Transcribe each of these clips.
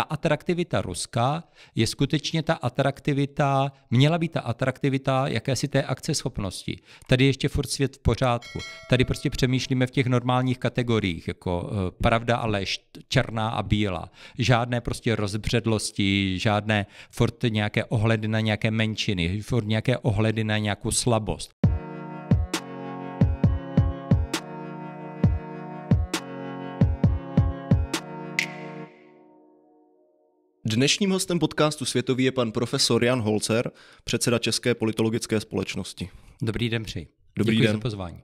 ta atraktivita Ruska je skutečně ta atraktivita, měla být ta atraktivita jakési té akceschopnosti. Tady ještě furt svět v pořádku. Tady prostě přemýšlíme v těch normálních kategoriích, jako eh, pravda a lež, černá a bílá. Žádné prostě rozbředlosti, žádné furt nějaké ohledy na nějaké menšiny, furt nějaké ohledy na nějakou slabost. Dnešním hostem podcastu Světový je pan profesor Jan Holzer, předseda České politologické společnosti. Dobrý den přeji. Dobrý Děkuji den. za pozvání.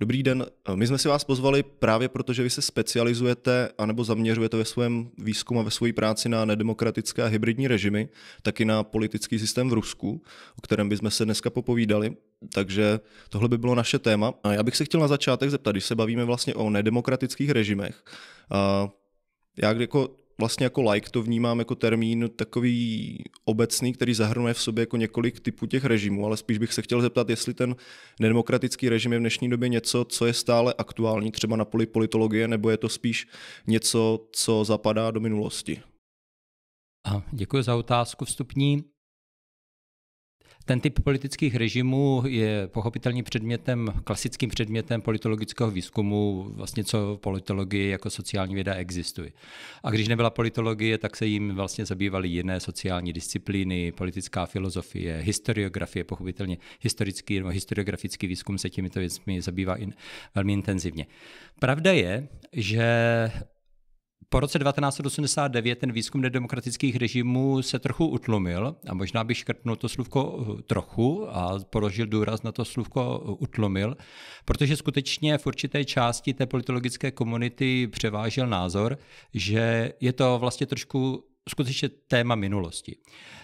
Dobrý den. My jsme si vás pozvali právě proto, že vy se specializujete anebo zaměřujete ve svém výzkumu a ve své práci na nedemokratické a hybridní režimy, taky na politický systém v Rusku, o kterém bychom se dneska popovídali. Takže tohle by bylo naše téma. A já bych se chtěl na začátek zeptat, když se bavíme vlastně o nedemokratických režimech, já jako vlastně jako like to vnímám jako termín takový obecný, který zahrnuje v sobě jako několik typů těch režimů, ale spíš bych se chtěl zeptat, jestli ten nedemokratický režim je v dnešní době něco, co je stále aktuální, třeba na poli politologie, nebo je to spíš něco, co zapadá do minulosti. Děkuji za otázku vstupní. Ten typ politických režimů je pochopitelně předmětem, klasickým předmětem politologického výzkumu, vlastně co politologie jako sociální věda existuje. A když nebyla politologie, tak se jim vlastně zabývaly jiné sociální disciplíny, politická filozofie, historiografie, pochopitelně historický nebo historiografický výzkum se těmito věcmi zabývá in, velmi intenzivně. Pravda je, že po roce 1989 ten výzkum nedemokratických režimů se trochu utlumil a možná bych škrtnul to slovko eh, trochu a položil důraz na to slovko eh, utlumil, protože skutečně v určité části té politologické komunity převážel názor, že je to vlastně trošku skutečně téma minulosti.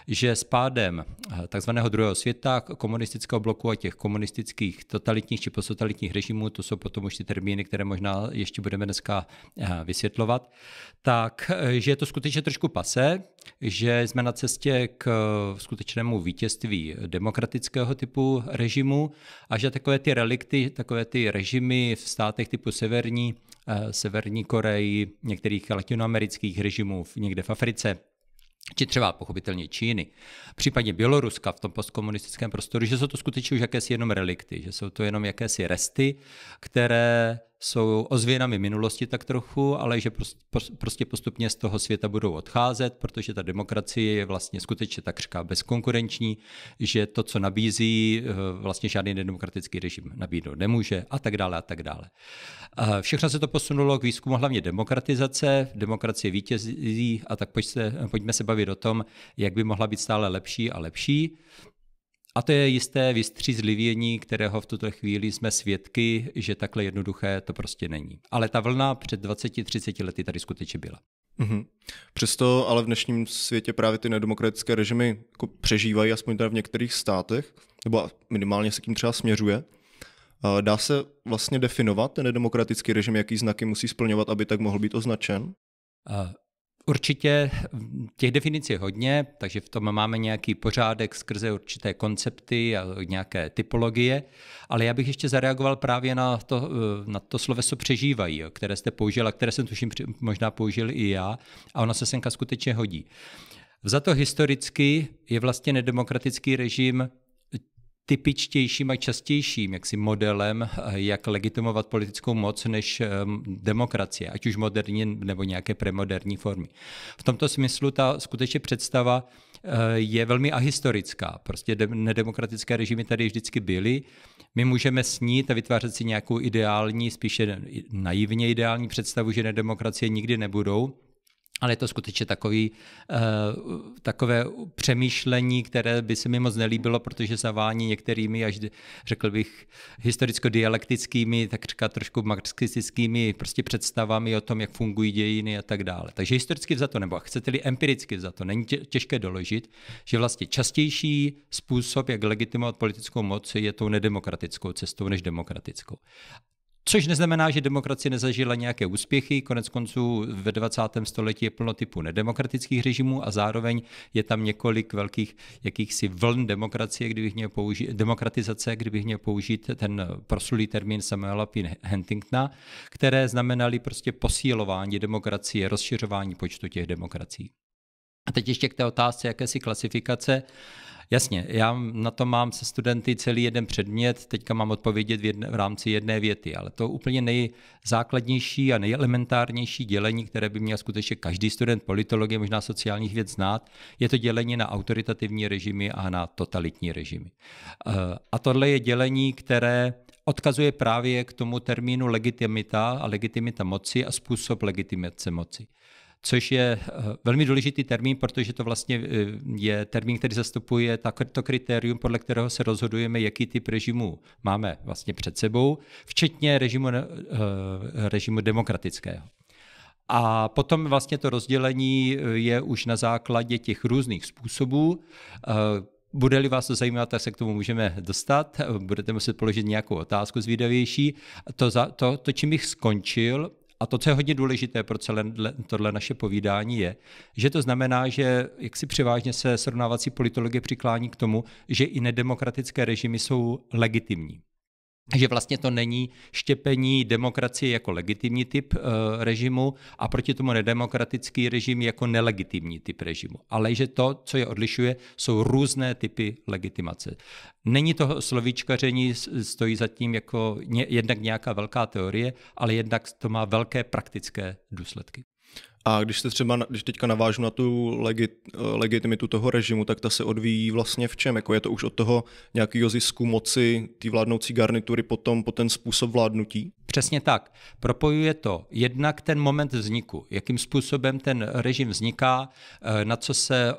Že s pádem eh, takzvaného druhého světa, komunistického bloku a těch komunistických totalitních či posttotalitních režimů, to jsou potom už ty termíny, které možná ještě budeme dneska eh, vysvětlovat, tak eh, že je to skutečně trošku pase, že jsme na cestě k skutečnému vítězství demokratického typu režimu a že takové ty relikty, takové ty režimy v státech typu severní Eh, Severní Koreji, některých latinoamerických režimů někde v Africe, či třeba pochopitelně Číny, případně Běloruska v tom postkomunistickém prostoru, že jsou to skutečně už jakési jenom relikty, že jsou to jenom jakési resty, které jsou ozvěnami minulosti tak trochu, ale že prostě postupně z toho světa budou odcházet, protože ta demokracie je vlastně skutečně takřka bezkonkurenční, že to, co nabízí, eh, vlastně žádný nedemokratický režim nabídnout nemůže a tak dále a tak dále. Eh, všechno se to posunulo k výzkumu hlavně demokratizace, demokracie vítězí a tak pojďme se bavit o tom, jak by mohla být stále lepší a lepší. A to je jisté vystřízlivění, kterého v tuto chvíli jsme svědky, že takhle jednoduché to prostě není. Ale ta vlna před 20-30 lety tady skutečně byla. Mm-hmm. Přesto ale v dnešním světě právě ty nedemokratické režimy jako přežívají, aspoň teda v některých státech, nebo minimálně se k třeba směřuje. Dá se vlastně definovat ten nedemokratický režim, jaký znaky musí splňovat, aby tak mohl být označen? Určitě těch definic je hodně, takže v tom máme nějaký pořádek skrze určité koncepty a nějaké typologie, ale já bych ještě zareagoval právě na to, na to sloveso přežívají, které jste použil a které jsem tuším možná použil i já a ono se senka skutečně hodí. Za to historicky je vlastně nedemokratický režim typičtějším a častějším jaksi modelem, eh, jak legitimovat politickou moc než ehm, demokracie, ať už moderní nebo nějaké premoderní formy. V tomto smyslu ta skutečně představa eh, je velmi ahistorická. Prostě nedemokratické režimy tady vždycky byly. My můžeme snít a vytvářet si nějakou ideální, spíše naivně ideální představu, že nedemokracie nikdy nebudou, ale je to skutečně takový, uh, takové přemýšlení, které by se mi moc nelíbilo, protože zavání některými až, řekl bych, historicko-dialektickými, tak říká trošku marxistickými prostě představami o tom, jak fungují dějiny a tak dále. Takže historicky za to, nebo chcete-li empiricky za to, není těžké doložit, že vlastně častější způsob, jak legitimovat politickou moc, je tou nedemokratickou cestou než demokratickou. Což neznamená, že demokracie nezažila nějaké úspěchy, konec konců ve 20. století je plno typu nedemokratických režimů a zároveň je tam několik velkých jakýchsi vln demokracie, kdybych měl použít, demokratizace, kdybych měl použít ten proslulý termín Samuela P. Huntingtona, které znamenaly prostě posílování demokracie, rozšiřování počtu těch demokracií. A teď ještě k té otázce jaké si klasifikace. Uh, Jasně, já na to mám se studenty celý jeden předmět, teďka mám odpovědět v, jedne, v rámci jedné věty, ale to úplně nejzákladnější a nejelementárnější dělení, které by měl skutečně každý student politologie, možná sociálních věd znát, je to dělení na autoritativní režimy a na totalitní režimy. Eh, a tohle je dělení, které odkazuje právě k tomu termínu legitimita a legitimita moci a způsob legitimace moci což je eh, velmi důležitý termín, protože to vlastně eh, je termín, který zastupuje to kritérium, podle kterého se rozhodujeme, jaký typ režimu máme vlastně před sebou, včetně režimu, eh, režimu demokratického. A potom vlastně to rozdělení je už na základě těch různých způsobů. Bude-li vás to zajímat, tak se k tomu můžeme dostat. Budete muset položit nějakou otázku zvídavější. To, to, to čím bych skončil, a to, co je hodně důležité pro celé tohle naše povídání, je, že to znamená, že jak si převážně se srovnávací politologie přiklání k tomu, že i nedemokratické režimy jsou legitimní že vlastně to není štěpení demokracie jako legitimní typ e, režimu a proti tomu nedemokratický režim jako nelegitimní typ režimu. Ale že to, co je odlišuje, jsou různé typy legitimace. Není to slovíčkaření, stojí zatím jako ně, jednak nějaká velká teorie, ale jednak to má velké praktické důsledky. A když se třeba, když teďka navážu na tu legit, legitimitu toho režimu, tak ta se odvíjí vlastně v čem? Jako je to už od toho nějakého zisku moci té vládnoucí garnitury, potom po ten způsob vládnutí? Přesně tak. Propojuje to jednak ten moment vzniku, jakým způsobem ten režim vzniká, eh, na co se eh,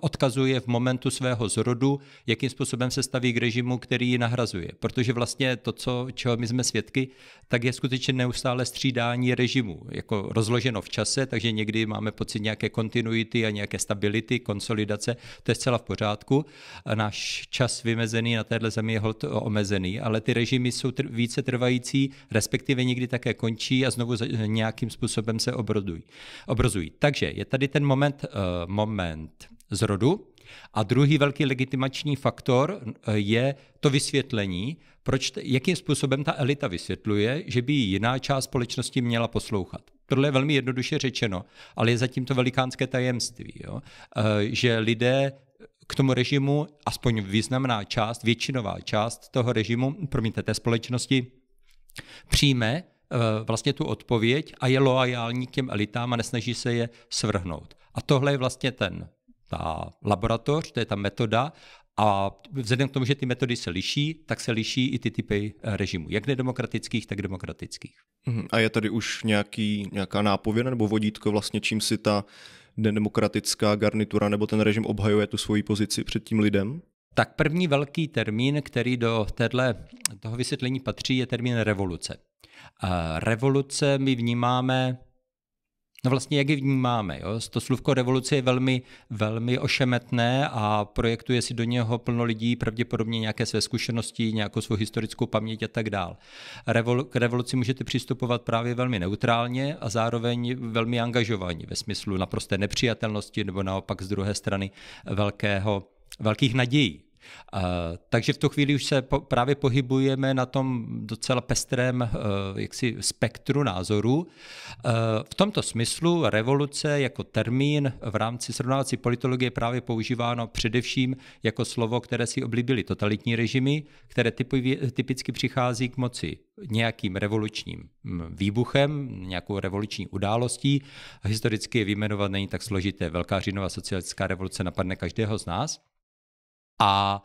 odkazuje v momentu svého zrodu, jakým způsobem se staví k režimu, který ji nahrazuje. Protože vlastně to, co, čeho my jsme svědky, tak je skutečně neustále střídání režimu, jako rozloženo v čase, takže někdy máme pocit nějaké kontinuity a nějaké stability, konsolidace, to je zcela v pořádku. Náš čas vymezený na téhle zemi je omezený, ale ty režimy jsou tr- více trvající, respektive někdy také končí a znovu eh, nějakým způsobem se obrodují. obrozují. Takže je tady ten moment, uh, moment zrodu, a druhý velký legitimační faktor eh, je to vysvětlení, proč, jakým způsobem ta elita vysvětluje, že by jiná část společnosti měla poslouchat. Tohle je velmi jednoduše řečeno, ale je zatím to velikánské tajemství, jo? že lidé k tomu režimu, aspoň významná část, většinová část toho režimu, promiňte, té společnosti, přijme eh, vlastně tu odpověď a je loajální k těm elitám a nesnaží se je svrhnout. A tohle je vlastně ten ta laboratoř, to je ta metoda a vzhledem k tomu, že ty metody se liší, tak se liší i ty typy eh, režimů, jak nedemokratických, tak demokratických. Mhm. A je tady už nějaký, nějaká nápověda nebo vodítko vlastně, čím si ta nedemokratická garnitura nebo ten režim obhajuje tu svoji pozici před tím lidem? Tak první velký termín, který do téhle, toho vysvětlení patří, je termín revoluce. A revoluce my vnímáme No vlastně, jak ji vnímáme? Jo? To slovko revoluce je velmi, velmi ošemetné a projektuje si do něho plno lidí, pravděpodobně nějaké své zkušenosti, nějakou svou historickou paměť a tak dál. k revoluci můžete přistupovat právě velmi neutrálně a zároveň velmi angažovaně ve smyslu naprosté nepřijatelnosti nebo naopak z druhé strany velkého velkých nadějí. Uh, takže v tu chvíli už se po, právě pohybujeme na tom docela pestrém uh, jaksi spektru názorů. Uh, v tomto smyslu revoluce jako termín v rámci srovnávací politologie je právě používáno především jako slovo, které si oblíbily totalitní režimy, které typu, typicky přichází k moci nějakým revolučním výbuchem, nějakou revoluční událostí. Historicky je vyjmenovat není tak složité. Velká říjnová socialistická revoluce napadne každého z nás. A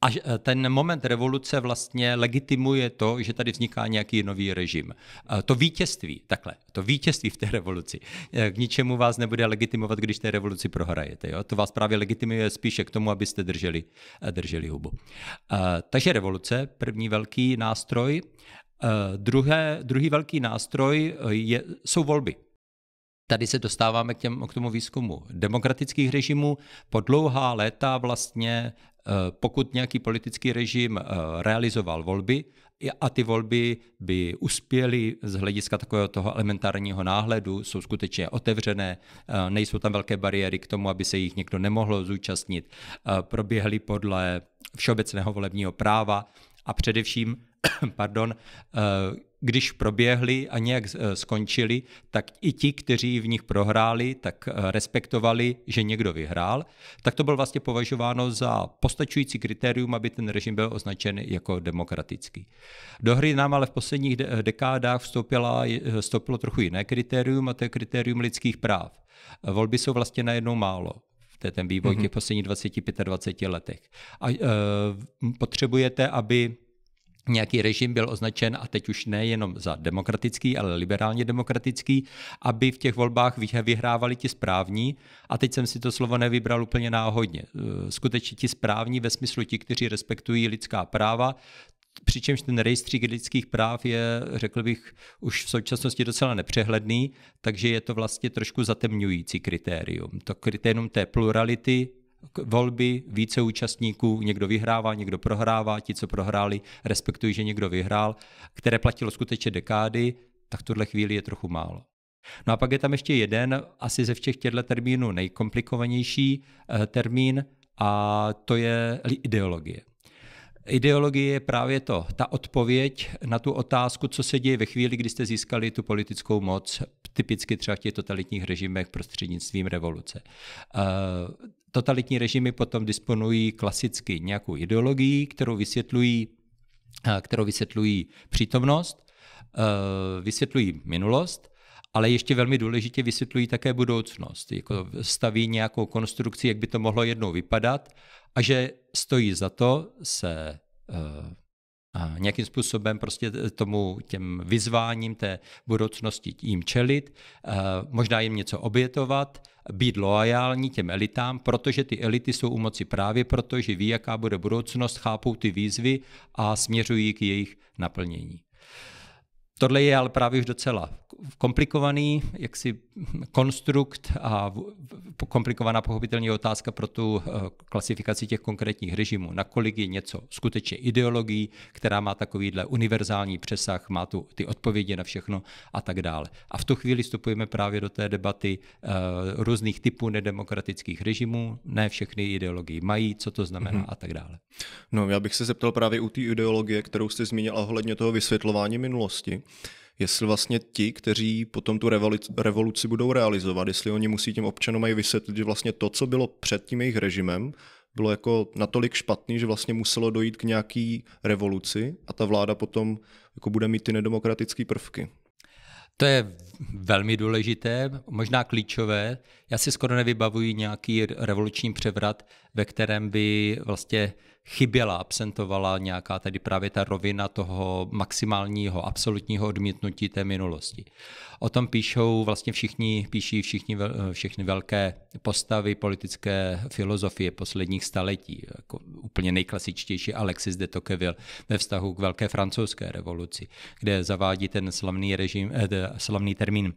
až eh, ten moment revoluce vlastně legitimuje to, že tady vzniká nějaký nový režim. Eh, to vítězství, takhle, to vítězství v té revoluci, eh, k ničemu vás nebude legitimovat, když té revoluci prohrajete. Jo? To vás právě legitimuje spíše k tomu, abyste drželi, drželi hubu. Takže revoluce, první velký nástroj. Druhé, druhý velký nástroj je, jsou volby. Tady se dostáváme k, těm, k tomu výzkumu demokratických režimů. Po dlouhá léta vlastně, eh, pokud nějaký politický režim eh, realizoval volby, a ty volby by uspěly z hlediska takového toho elementárního náhledu, jsou skutečně otevřené, eh, nejsou tam velké bariéry k tomu, aby se jich někdo nemohl zúčastnit, proběhly podle všeobecného volebního práva a především, pardon, když proběhly a nějak eh, skončily, tak i ti, kteří v nich prohráli, tak eh, respektovali, že někdo vyhrál, tak to bylo vlastně považováno za postačující kritérium, aby ten režim byl označen jako demokratický. Do hry nám ale v posledních dekádách vstoupila, eh, vstoupilo trochu jiné kritérium a to je kritérium lidských práv. Volby jsou vlastně najednou málo ten vývoj mm-hmm. posledních 20-25 letech. A e, potřebujete, aby nějaký režim byl označen, a teď už nejenom za demokratický, ale liberálně demokratický, aby v těch volbách vyhrávali ti správní. A teď jsem si to slovo nevybral úplně náhodně. E, skutečně ti správní ve smyslu ti, kteří respektují lidská práva, přičemž ten rejstřík lidských práv je, řekl bych, už v současnosti docela nepřehledný, takže je to vlastně trošku zatemňující kritérium. To kritérium té plurality volby, více účastníků, někdo vyhrává, někdo prohrává, ti, co prohráli, respektují, že někdo vyhrál, které platilo skutečně dekády, tak v tuhle chvíli je trochu málo. No a pak je tam ještě jeden, asi ze všech těchto termínů nejkomplikovanější eh, termín, a to je ideologie. Ideologie je právě to, ta odpověď na tu otázku, co se děje ve chvíli, kdy jste získali tu politickou moc, typicky třeba v těch totalitních režimech prostřednictvím revoluce. Eh, totalitní režimy potom disponují klasicky nějakou ideologií, kterou vysvětlují, kterou vysvětlují přítomnost, e, vysvětlují minulost, ale ještě velmi důležitě vysvětlují také budoucnost. Jako staví nějakou konstrukci, jak by to mohlo jednou vypadat a že stojí za to se e, a nějakým způsobem prostě tomu těm vyzváním té budoucnosti jim čelit, možná jim něco obětovat, být loajální těm elitám, protože ty elity jsou u moci právě proto, že ví, jaká bude budoucnost, chápou ty výzvy a směřují k jejich naplnění. Tohle je ale právě už docela komplikovaný jaksi konstrukt a komplikovaná pochopitelně otázka pro tu eh, klasifikaci těch konkrétních režimů. Nakolik je něco skutečně ideologií, která má takovýhle univerzální přesah, má tu ty odpovědi na všechno a tak dále. A v tu chvíli vstupujeme právě do té debaty eh, různých typů nedemokratických režimů. Ne všechny ideologii mají, co to znamená mm-hmm. a tak dále. No, já bych se zeptal právě u té ideologie, kterou jste zmínil ohledně toho vysvětlování minulosti jestli vlastně ti, kteří potom tu revoluci budou realizovat, jestli oni musí těm občanům mají vysvětlit, že vlastně to, co bylo před tím jejich režimem, bylo jako natolik špatný, že vlastně muselo dojít k nějaký revoluci a ta vláda potom jako bude mít ty nedemokratické prvky. To je velmi důležité, možná klíčové. Já si skoro nevybavuji nějaký revoluční převrat, ve kterém by vlastně chyběla, absentovala nějaká tady právě ta rovina toho maximálního, absolutního odmítnutí té minulosti. O tom píšou vlastně všichni, píší všichni, všechny velké postavy politické filozofie posledních staletí, jako úplně nejklasičtější Alexis de Tocqueville ve vztahu k velké francouzské revoluci, kde zavádí ten slavný, režim, eh, slavný termín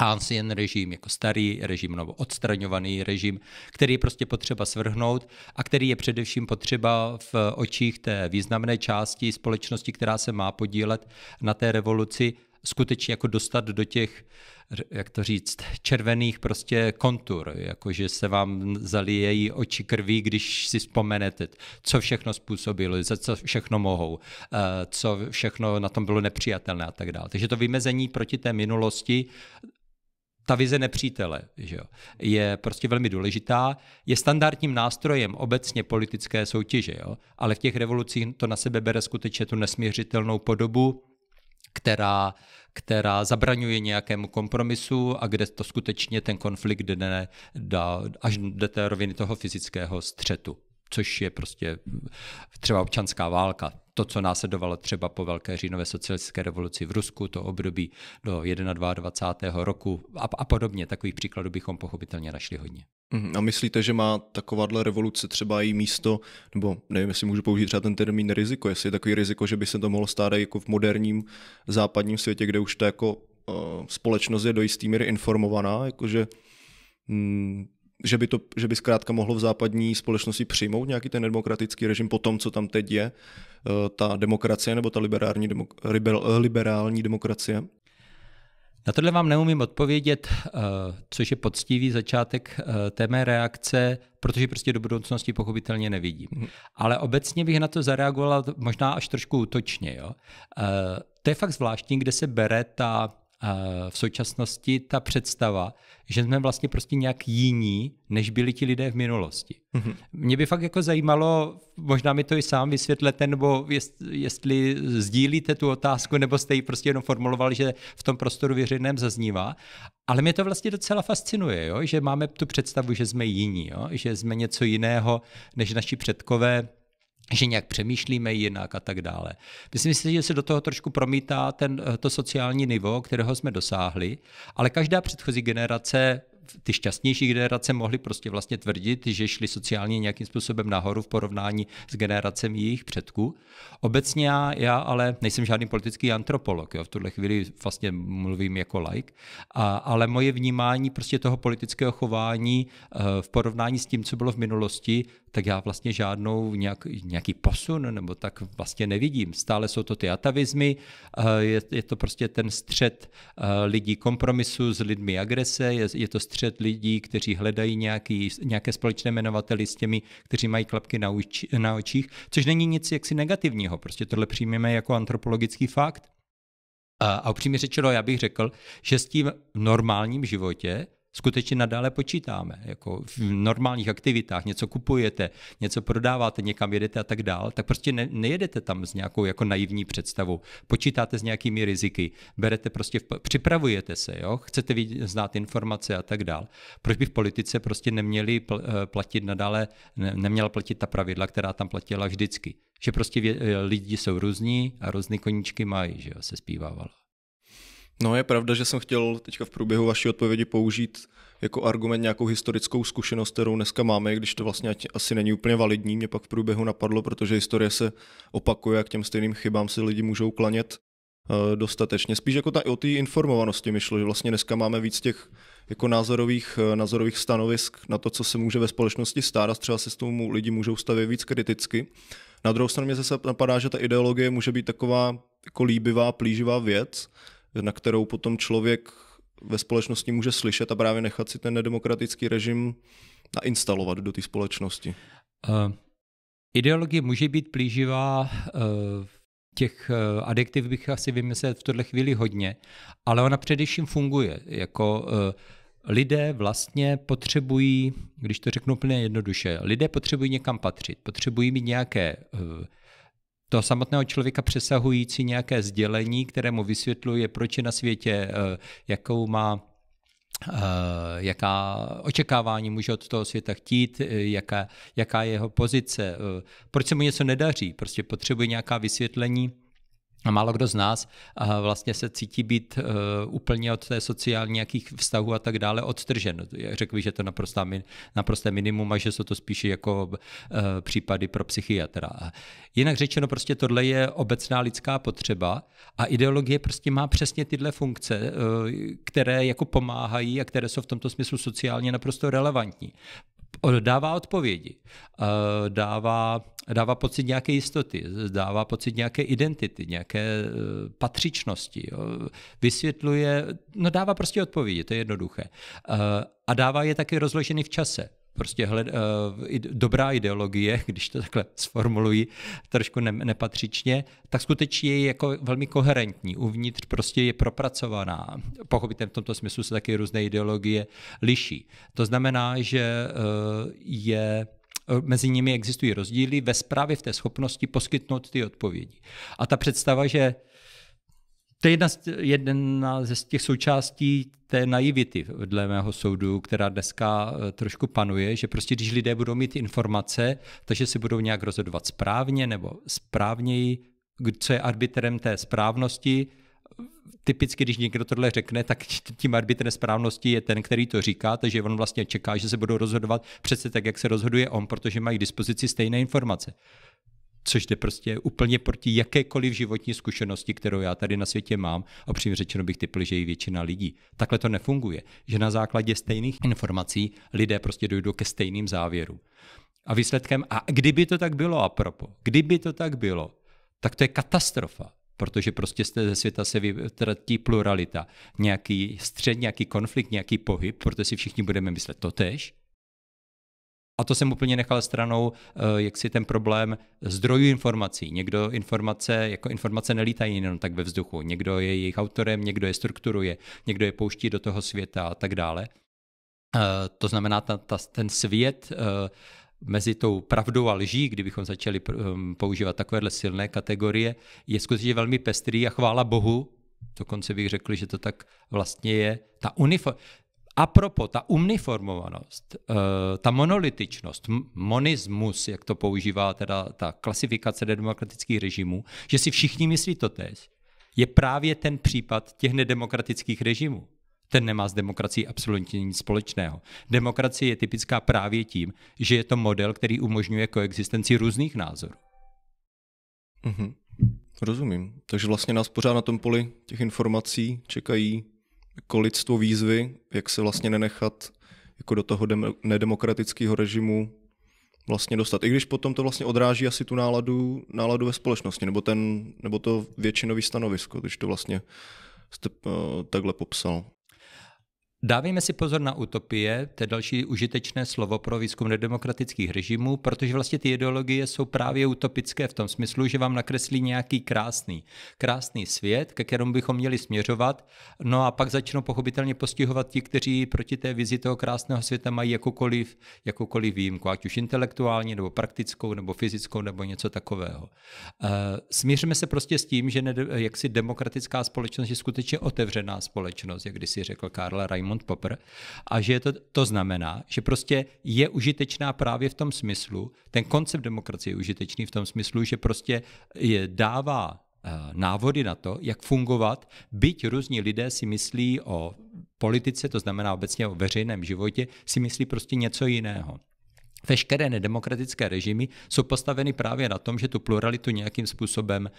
Hansien režim jako starý režim nebo odstraňovaný režim, který je prostě potřeba svrhnout a který je především potřeba v očích té významné části společnosti, která se má podílet na té revoluci, skutečně jako dostat do těch, jak to říct, červených prostě kontur, jakože se vám zalijejí oči krví, když si vzpomenete, co všechno způsobili, za co všechno mohou, eh, co všechno na tom bylo nepřijatelné a tak dále. Takže to vymezení proti té minulosti ta vize nepřítele že jo, je prostě velmi důležitá, je standardním nástrojem obecně politické soutěže, jo, ale v těch revolucích to na sebe bere skutečně tu nesměřitelnou podobu, která, která zabraňuje nějakému kompromisu a kde to skutečně ten konflikt jde až do té roviny toho fyzického střetu, což je prostě třeba občanská válka, to, co následovalo třeba po Velké říjnové socialistické revoluci v Rusku, to období do 21. roku a, a podobně. Takových příkladů bychom pochopitelně našli hodně. Mhm. A myslíte, že má takováhle revoluce třeba i místo, nebo nevím, jestli můžu použít třeba ten termín riziko, jestli je takový riziko, že by se to mohlo stát jako v moderním západním světě, kde už ta jako eh, společnost je do jisté míry informovaná, jakože hmm, že by, to, že by zkrátka mohlo v západní společnosti přijmout nějaký ten demokratický režim po tom, co tam teď je, Eh, ta demokracie nebo ta liberální, demok- liber, eh, liberální demokracie? Na tohle vám neumím odpovědět, eh, což je poctivý začátek té mé reakce, protože prostě do budoucnosti pochopitelně nevidím. Mhm. Ale obecně bych na to zareagoval možná až trošku útočně. Jo? To je fakt zvláštní, kde se bere ta v současnosti ta představa, že jsme vlastně prostě nějak jiní, než byli ti lidé v minulosti. Mm-hmm. Mě by fakt jako zajímalo, možná mi to i sám vysvětlete, nebo jest, jestli sdílíte tu otázku, nebo jste ji prostě jenom formulovali, že v tom prostoru věřejném zaznívá. Ale mě to vlastně docela fascinuje, jo? že máme tu představu, že jsme jiní, jo? že jsme něco jiného než naši předkové, že nějak přemýšlíme jinak a tak dále. Myslím si, že se do toho trošku promítá ten, eh, to sociální nivo, kterého jsme dosáhli, ale každá předchozí generace ty šťastnější generace mohly prostě vlastně tvrdit, že šli sociálně nějakým způsobem nahoru v porovnání s generacemi jejich předků. Obecně já, já ale nejsem žádný politický antropolog, jo, v tuhle chvíli vlastně mluvím jako like, a, ale moje vnímání prostě toho politického chování uh, v porovnání s tím, co bylo v minulosti, tak já vlastně žádnou nějak, nějaký posun nebo tak vlastně nevidím. Stále jsou to ty atavizmy, eh, je, je to prostě ten střed eh, lidí kompromisu s lidmi agrese, je, je to střed lidí, kteří hledají nějaký, nějaké společné jmenovateli s těmi, kteří mají klapky na, uč, na očích, což není nic jaksi negativního, prostě tohle přijmeme jako antropologický fakt. A upřímně řečeno, já bych řekl, že s tím v normálním životě skutečně nadále počítáme. Jako v normálních aktivitách něco kupujete, něco prodáváte, někam jedete a tak dál, tak prostě ne, nejedete tam s nějakou jako naivní představou. Počítáte s nějakými riziky, berete prostě, v, připravujete se, jo? chcete vidět, znát informace a tak dál. Proč by v politice prostě neměli pl, eh, platit nadále, ne, neměla platit ta pravidla, která tam platila vždycky? Že prostě vě, eh, lidi jsou různí a různé koníčky mají, že jo, se zpívávalo. No je pravda, že jsem chtěl teďka v průběhu vaší odpovědi použít jako argument nějakou historickou zkušenost, kterou dneska máme, když to vlastně asi není úplně validní, mě pak v průběhu napadlo, protože historie se opakuje a k těm stejným chybám si lidi můžou klanět eh, dostatečně. Spíš jako ta, o té informovanosti mi šlo, že vlastně dneska máme víc těch jako názorových, eh, názorových stanovisk na to, co se může ve společnosti stát a třeba se s tomu lidi můžou stavět víc kriticky. Na druhou stranu mě zase napadá, že ta ideologie může být taková jako líbivá, plíživá věc, na kterou potom člověk ve společnosti může slyšet a právě nechat si ten nedemokratický režim nainstalovat do té společnosti. Uh, ideologie může být plíživá uh... Těch eh, adjektiv bych asi vymyslel v tuhle chvíli hodně, ale ona především funguje. Jako lidé vlastně potřebují, když to řeknu plně jednoduše, lidé potřebují někam patřit, potřebují mít nějaké toho samotného člověka přesahující nějaké sdělení, kterému vysvětluje, proč je na světě, eh, jakou má eh, jaká očekávání může od toho světa chtít, eh, jaká, jaká je jeho pozice, proč se mu něco nedaří, prostě potřebuje nějaká vysvětlení a málo kdo z nás vlastně se cítí být eh, úplně od té sociální nějakých vztahů a tak dále odtržen. Řekl bych, že to naprostá, naprosté minimum a že jsou to spíše jako eh, případy pro psychiatra. Jinak řečeno, prostě tohle je obecná lidská potřeba a ideologie prostě má přesně tyhle funkce, eh, které jako pomáhají a které jsou v tomto smyslu sociálně naprosto relevantní. On dává odpovědi, eh, dává, dává pocit nějaké jistoty, dává pocit nějaké identity, nějaké eh, patřičnosti, jo. vysvětluje, no dává prostě odpovědi, to je jednoduché. Eh, a dává je taky rozložený v čase prostě hled, uh, dobrá ideologie, když to takhle sformuluji trošku ne, nepatřičně, tak skutečně je jako velmi koherentní. Uvnitř prostě je propracovaná. Pochopitelně v tomto smyslu se taky různé ideologie liší. To znamená, že uh, je eh, mezi nimi existují rozdíly ve správě v té schopnosti poskytnout ty odpovědi. A ta představa, že to je jedna z, jedna ze z těch součástí té naivity, dle mého soudu, která dneska eh, trošku panuje, že prostě když lidé budou mít informace, takže si budou nějak rozhodovat správně nebo správněji, co je arbitrem té správnosti, typicky, když někdo tohle řekne, tak tím arbitrem správnosti je ten, který to říká, takže on vlastně čeká, že se budou rozhodovat přece tak, jak se rozhoduje on, protože mají k dispozici stejné informace což jde prostě úplně proti jakékoliv životní zkušenosti, kterou já tady na světě mám a přímě řečeno bych typl, že i většina lidí. Takhle to nefunguje, že na základě stejných informací lidé prostě dojdou ke stejným závěrům. A výsledkem, a kdyby to tak bylo, a propo, kdyby to tak bylo, tak to je katastrofa protože prostě ze světa se vytratí pluralita, nějaký střed, nějaký konflikt, nějaký pohyb, protože si všichni budeme myslet totež, a to jsem úplně nechal stranou, eh, jak si ten problém zdrojů informací. Někdo informace, jako informace nelítají jenom tak ve vzduchu. Někdo je jejich autorem, někdo je strukturuje, někdo je pouští do toho světa a tak dále. Eh, to znamená, ta, ta, ten svět eh, mezi tou pravdou a lží, kdybychom začali používat takovéhle silné kategorie, je skutečně velmi pestrý a chvála Bohu, dokonce bych řekl, že to tak vlastně je. Ta uniform, a propo, ta uniformovanost, eh, ta monolitičnost, monismus, jak to používá teda ta klasifikace nedemokratických režimů, že si všichni myslí to tež, je právě ten případ těch nedemokratických režimů. Ten nemá s demokracií absolutně nic společného. Demokracie je typická právě tím, že je to model, který umožňuje koexistenci různých názorů. Mm-hmm. Rozumím. Takže vlastně nás pořád na tom poli těch informací čekají jako lidstvo výzvy, jak se vlastně nenechat jako do toho dem- nedemokratického režimu vlastně dostat. I když potom to vlastně odráží asi tu náladu, náladu ve společnosti, nebo, ten, nebo to většinový stanovisko, když to vlastně jste uh, takhle popsal. Dávíme si pozor na utopie, to je další užitečné slovo pro výzkum nedemokratických režimů, protože vlastně ty ideologie jsou právě utopické v tom smyslu, že vám nakreslí nějaký krásný, krásný svět, ke kterému bychom měli směřovat, no a pak začnou pochopitelně postihovat ti, kteří proti té vizi toho krásného světa mají jakoukoliv, jakoukoliv výjimku, ať už intelektuální, nebo praktickou, nebo fyzickou, nebo něco takového. Eh, Smíříme se prostě s tím, že jaksi demokratická společnost je skutečně otevřená společnost, jak kdysi řekl Karl Raymond. Simon Popper, a že to, to znamená, že prostě je užitečná právě v tom smyslu, ten koncept demokracie je užitečný v tom smyslu, že prostě je, dává eh, návody na to, jak fungovat, byť různí lidé si myslí o politice, to znamená obecně o veřejném životě, si myslí prostě něco jiného veškeré nedemokratické režimy jsou postaveny právě na tom, že tu pluralitu nějakým způsobem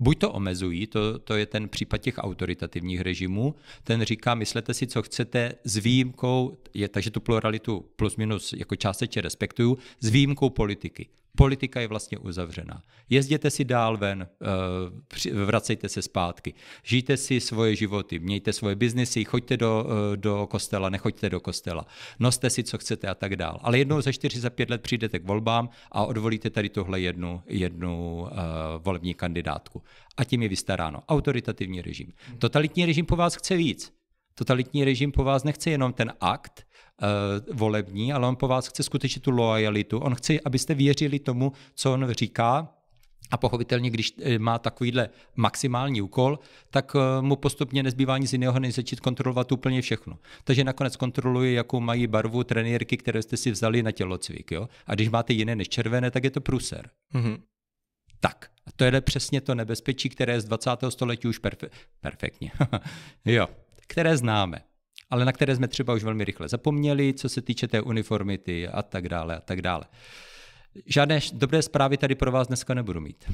buď to omezují, to, to je ten případ těch autoritativních režimů, ten říká, myslete si, co chcete, s výjimkou, je, takže tu pluralitu plus minus jako částečně respektuju, s výjimkou politiky politika je vlastně uzavřená. Jezděte si dál ven, eh, vracejte se zpátky, žijte si svoje životy, mějte svoje biznesy, choďte do, eh, do kostela, nechoďte do kostela, noste si, co chcete a tak dál. Ale jednou za 4, za pět let přijdete k volbám a odvolíte tady tuhle jednu, jednu eh, volební kandidátku. A tím je vystaráno. Autoritativní režim. Totalitní režim po vás chce víc. Totalitní režim po vás nechce jenom ten akt, uh, volební, ale on po vás chce skutečně tu lojalitu. On chce, abyste věřili tomu, co on říká, a pochopitelně, když eh, má takovýhle maximální úkol, tak eh, mu postupně nezbývá nic jiného, než začít kontrolovat úplně všechno. Takže nakonec kontroluje, jakou mají barvu trenérky, které jste si vzali na tělocvik. Jo? A když máte jiné než červené, tak je to pruser. Mm-hmm. Tak, a to je přesně to nebezpečí, které je z 20. století už perfe- perfektně. jo, které známe ale na které jsme třeba už velmi rychle zapomněli, co se týče té uniformity a tak dále a tak dále. Žádné dobré zprávy tady pro vás dneska nebudu mít.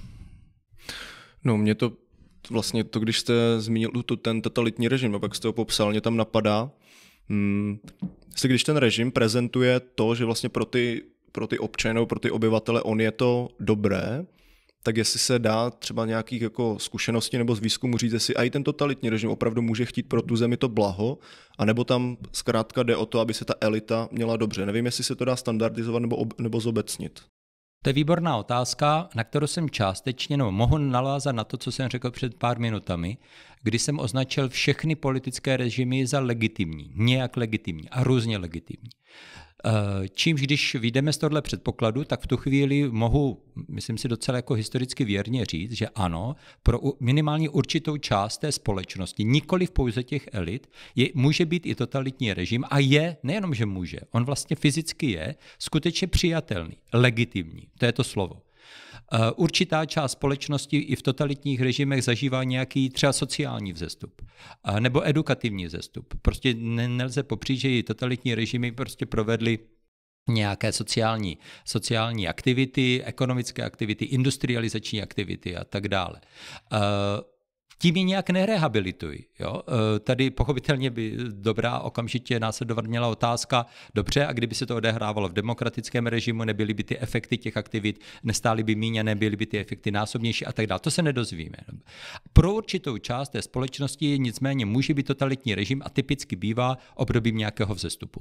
No, mě to vlastně to, když jste zmínil tu, ten totalitní režim a no, pak jste ho popsal, mě tam napadá, hmm, jestli když ten režim prezentuje to, že vlastně pro ty, pro ty občany, pro ty obyvatele on je to dobré, tak jestli se dá třeba nějakých jako zkušeností nebo z výzkumu říct, jestli i ten totalitní režim opravdu může chtít pro tu zemi to blaho, anebo tam zkrátka jde o to, aby se ta elita měla dobře. Nevím, jestli se to dá standardizovat nebo, ob, nebo zobecnit. To je výborná otázka, na kterou jsem částečně, nebo mohu nalázat na to, co jsem řekl před pár minutami, kdy jsem označil všechny politické režimy za legitimní, nějak legitimní a různě legitimní. Eh, čímž, když vyjdeme z tohle předpokladu, tak v tu chvíli mohu, myslím si, docela jako historicky věrně říct, že ano, pro minimálně určitou část té společnosti, nikoli v pouze těch elit, je, může být i totalitní režim a je, nejenom, že může, on vlastně fyzicky je, skutečně přijatelný, legitimní, to je to slovo. Eh, určitá část společnosti i v totalitních režimech zažívá nějaký třeba sociální vzestup eh, nebo edukativní vzestup. Prostě nelze popřít, že i totalitní režimy prostě provedly nějaké sociální, sociální aktivity, ekonomické aktivity, industrializační aktivity a tak dále. Eh, tím je nějak nerehabilituj. Jo? Eh, tady pochopitelně by dobrá okamžitě následovat měla otázka, dobře, a kdyby se to odehrávalo v demokratickém režimu, nebyly by ty efekty těch aktivit, nestály by míně, nebyly by ty efekty násobnější a tak dále. To se nedozvíme. Pro určitou část té společnosti nicméně může být totalitní režim a typicky bývá obdobím nějakého vzestupu.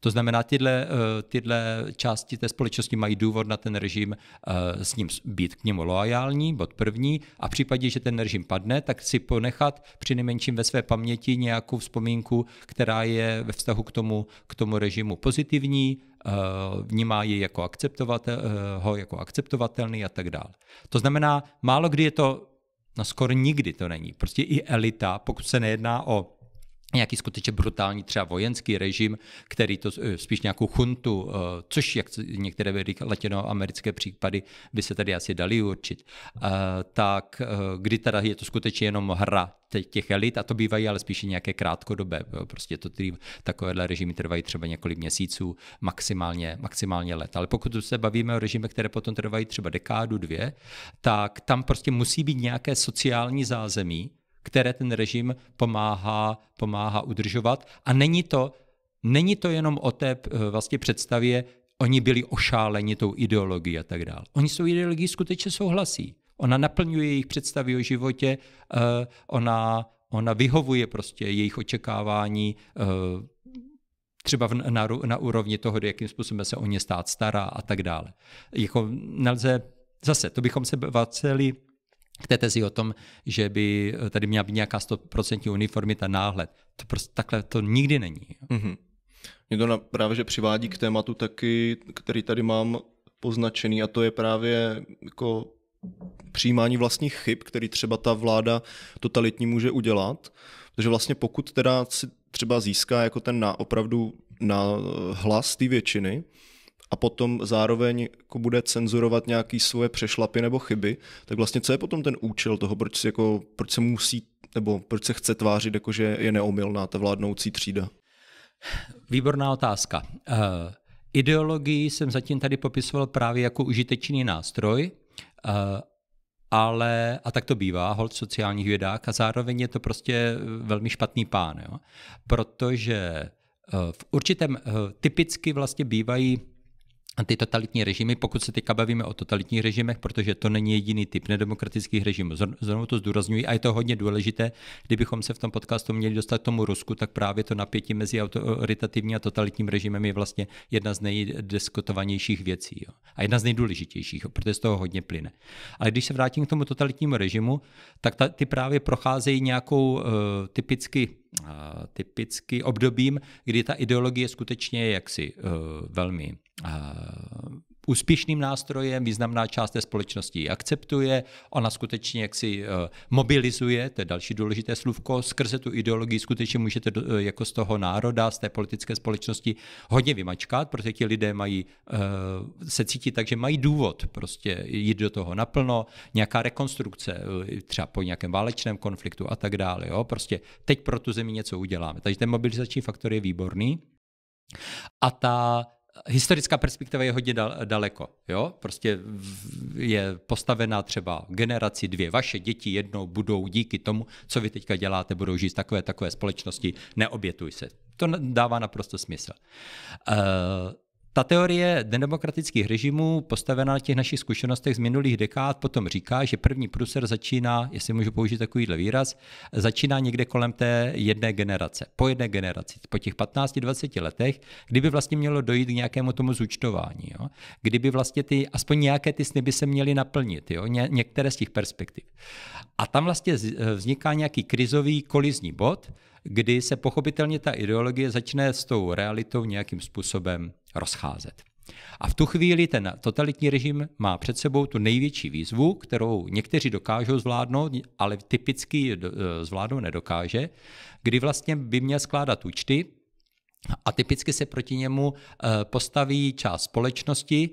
To znamená, tyhle, eh, tyhle části té společnosti mají důvod na ten režim eh, s ním být k němu loajální, bod první, a v případě, že ten režim padne, tak si ponechat při nejmenším ve své paměti nějakou vzpomínku, která je ve vztahu k tomu, k tomu režimu pozitivní, eh, vnímá ji jako akceptovatel, ho jako akceptovatelný a tak dále. To znamená, málo kdy je to, no skoro nikdy to není. Prostě i elita, pokud se nejedná o nějaký skutečně brutální třeba vojenský režim, který to eh, spíš nějakou chuntu, eh, což jak některé latinoamerické případy by se tady asi dali určit, eh, tak kdy teda je to skutečně jenom hra těch elit a to bývají ale spíše nějaké krátkodobé, prostě to tý, takovéhle režimy trvají třeba několik měsíců, maximálně, maximálně let. Ale pokud se bavíme o režimech, které potom trvají třeba dekádu, dvě, tak tam prostě musí být nějaké sociální zázemí, které ten režim pomáhá, pomáhá udržovat. A není to, není to jenom o té eh, vlastně představě, oni byli ošáleni tou ideologií a tak dále. Oni jsou ideologií skutečně souhlasí. Ona naplňuje jejich představy o životě, eh, ona, ona vyhovuje prostě jejich očekávání eh, třeba na, na úrovni toho, jakým způsobem se o ně stát stará a tak dále. Jako nelze, zase, to bychom se vaceli k té tezi o tom, že by eh, tady měla být nějaká 100% uniformita náhled. To prostě takhle to nikdy není. Mm-hmm. Mě to právě že přivádí k tématu taky, který tady mám poznačený a to je právě jako přijímání vlastních chyb, který třeba ta vláda totalitní může udělat. Protože vlastně pokud teda si třeba získá jako ten na, opravdu na eh, hlas té většiny, a potom zároveň jako bude cenzurovat nějaké svoje přešlapy nebo chyby, tak vlastně co je potom ten účel toho, proč, jako, proč se musí nebo proč se chce tvářit, jako že je neomylná ta vládnoucí třída? Výborná otázka. Uh, ideologii jsem zatím tady popisoval právě jako užitečný nástroj, uh, ale, a tak to bývá, hold v sociálních vědách, a zároveň je to prostě eh, velmi špatný pán, jo? protože v určitém, typicky vlastně bývají ty totalitní režimy, pokud se teďka bavíme o totalitních režimech, protože to není jediný typ nedemokratických režimů. Znovu to zdůrazňuji a je to hodně důležité. Kdybychom se v tom podcastu měli dostat k tomu Rusku, tak právě to napětí mezi autoritativním a totalitním režimem je vlastně jedna z nejdiskutovanějších věcí jo. a jedna z nejdůležitějších, protože z toho hodně plyne. Ale když se vrátím k tomu totalitnímu režimu, tak ta, ty právě procházejí nějakou uh, typicky eh, typicky obdobím, kdy ta ideologie skutečně je jaksi uh, velmi Eh, úspěšným nástrojem, významná část té společnosti ji akceptuje, ona skutečně jaksi eh, mobilizuje, to je další důležité slůvko, skrze tu ideologii skutečně můžete eh, jako z toho národa, z té politické společnosti hodně vymačkat, protože ti lidé mají se cítit tak, že mají důvod prostě jít do toho naplno, nějaká rekonstrukce, třeba po nějakém válečném konfliktu a tak dále. Jo? Prostě teď pro tu zemi něco uděláme. Takže ten mobilizační faktor je výborný. A ta historická perspektiva je hodně daleko. Jo? Prostě je postavená třeba generaci dvě. Vaše děti jednou budou díky tomu, co vy teďka děláte, budou žít takové takové společnosti. Neobětuj se. To dává naprosto smysl. Uh, ta teorie nedemokratických režimů, postavená na těch našich zkušenostech z minulých dekád, potom říká, že první pruser začíná, jestli můžu použít takovýhle výraz, začíná někde kolem té jedné generace. Po jedné generaci, po těch 15-20 letech, kdyby vlastně mělo dojít k nějakému tomu zúčtování. Jo? Kdyby vlastně ty, aspoň nějaké ty sny by se měly naplnit, jo? Ně, některé z těch perspektiv. A tam vlastně vzniká nějaký krizový kolizní bod, kdy se pochopitelně ta ideologie začne s tou realitou nějakým způsobem rozcházet. A v tu chvíli ten totalitní režim má před sebou tu největší výzvu, kterou někteří dokážou zvládnout, ale typicky eh, zvládnout nedokáže, kdy vlastně by měl skládat účty a typicky se proti němu eh, postaví část společnosti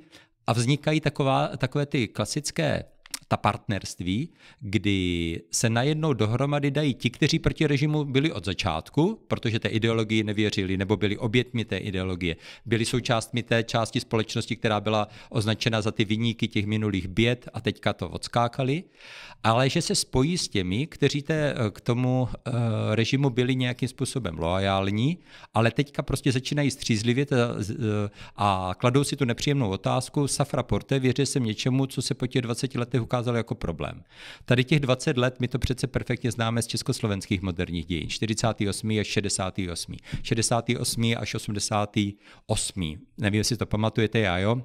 a vznikají taková, takové ty klasické ta partnerství, kdy se najednou dohromady dají ti, kteří proti režimu byli od začátku, protože té ideologii nevěřili nebo byli obětmi té ideologie, byli součástmi té části společnosti, která byla označena za ty vyníky těch minulých bět, a teďka to odskákali, ale že se spojí s těmi, kteří té, eh, k tomu e, režimu byli nějakým způsobem loajální, ale teďka prostě začínají střízlivě eh, a kladou si tu nepříjemnou otázku, Safra Porte, věřil jsem něčemu, co se po těch 20 letech ukázalo ukázalo jako problém. Tady těch 20 let my to přece perfektně známe z československých moderních dějin. 48. až 68. 68. až 88. Nevím, jestli to pamatujete, já jo.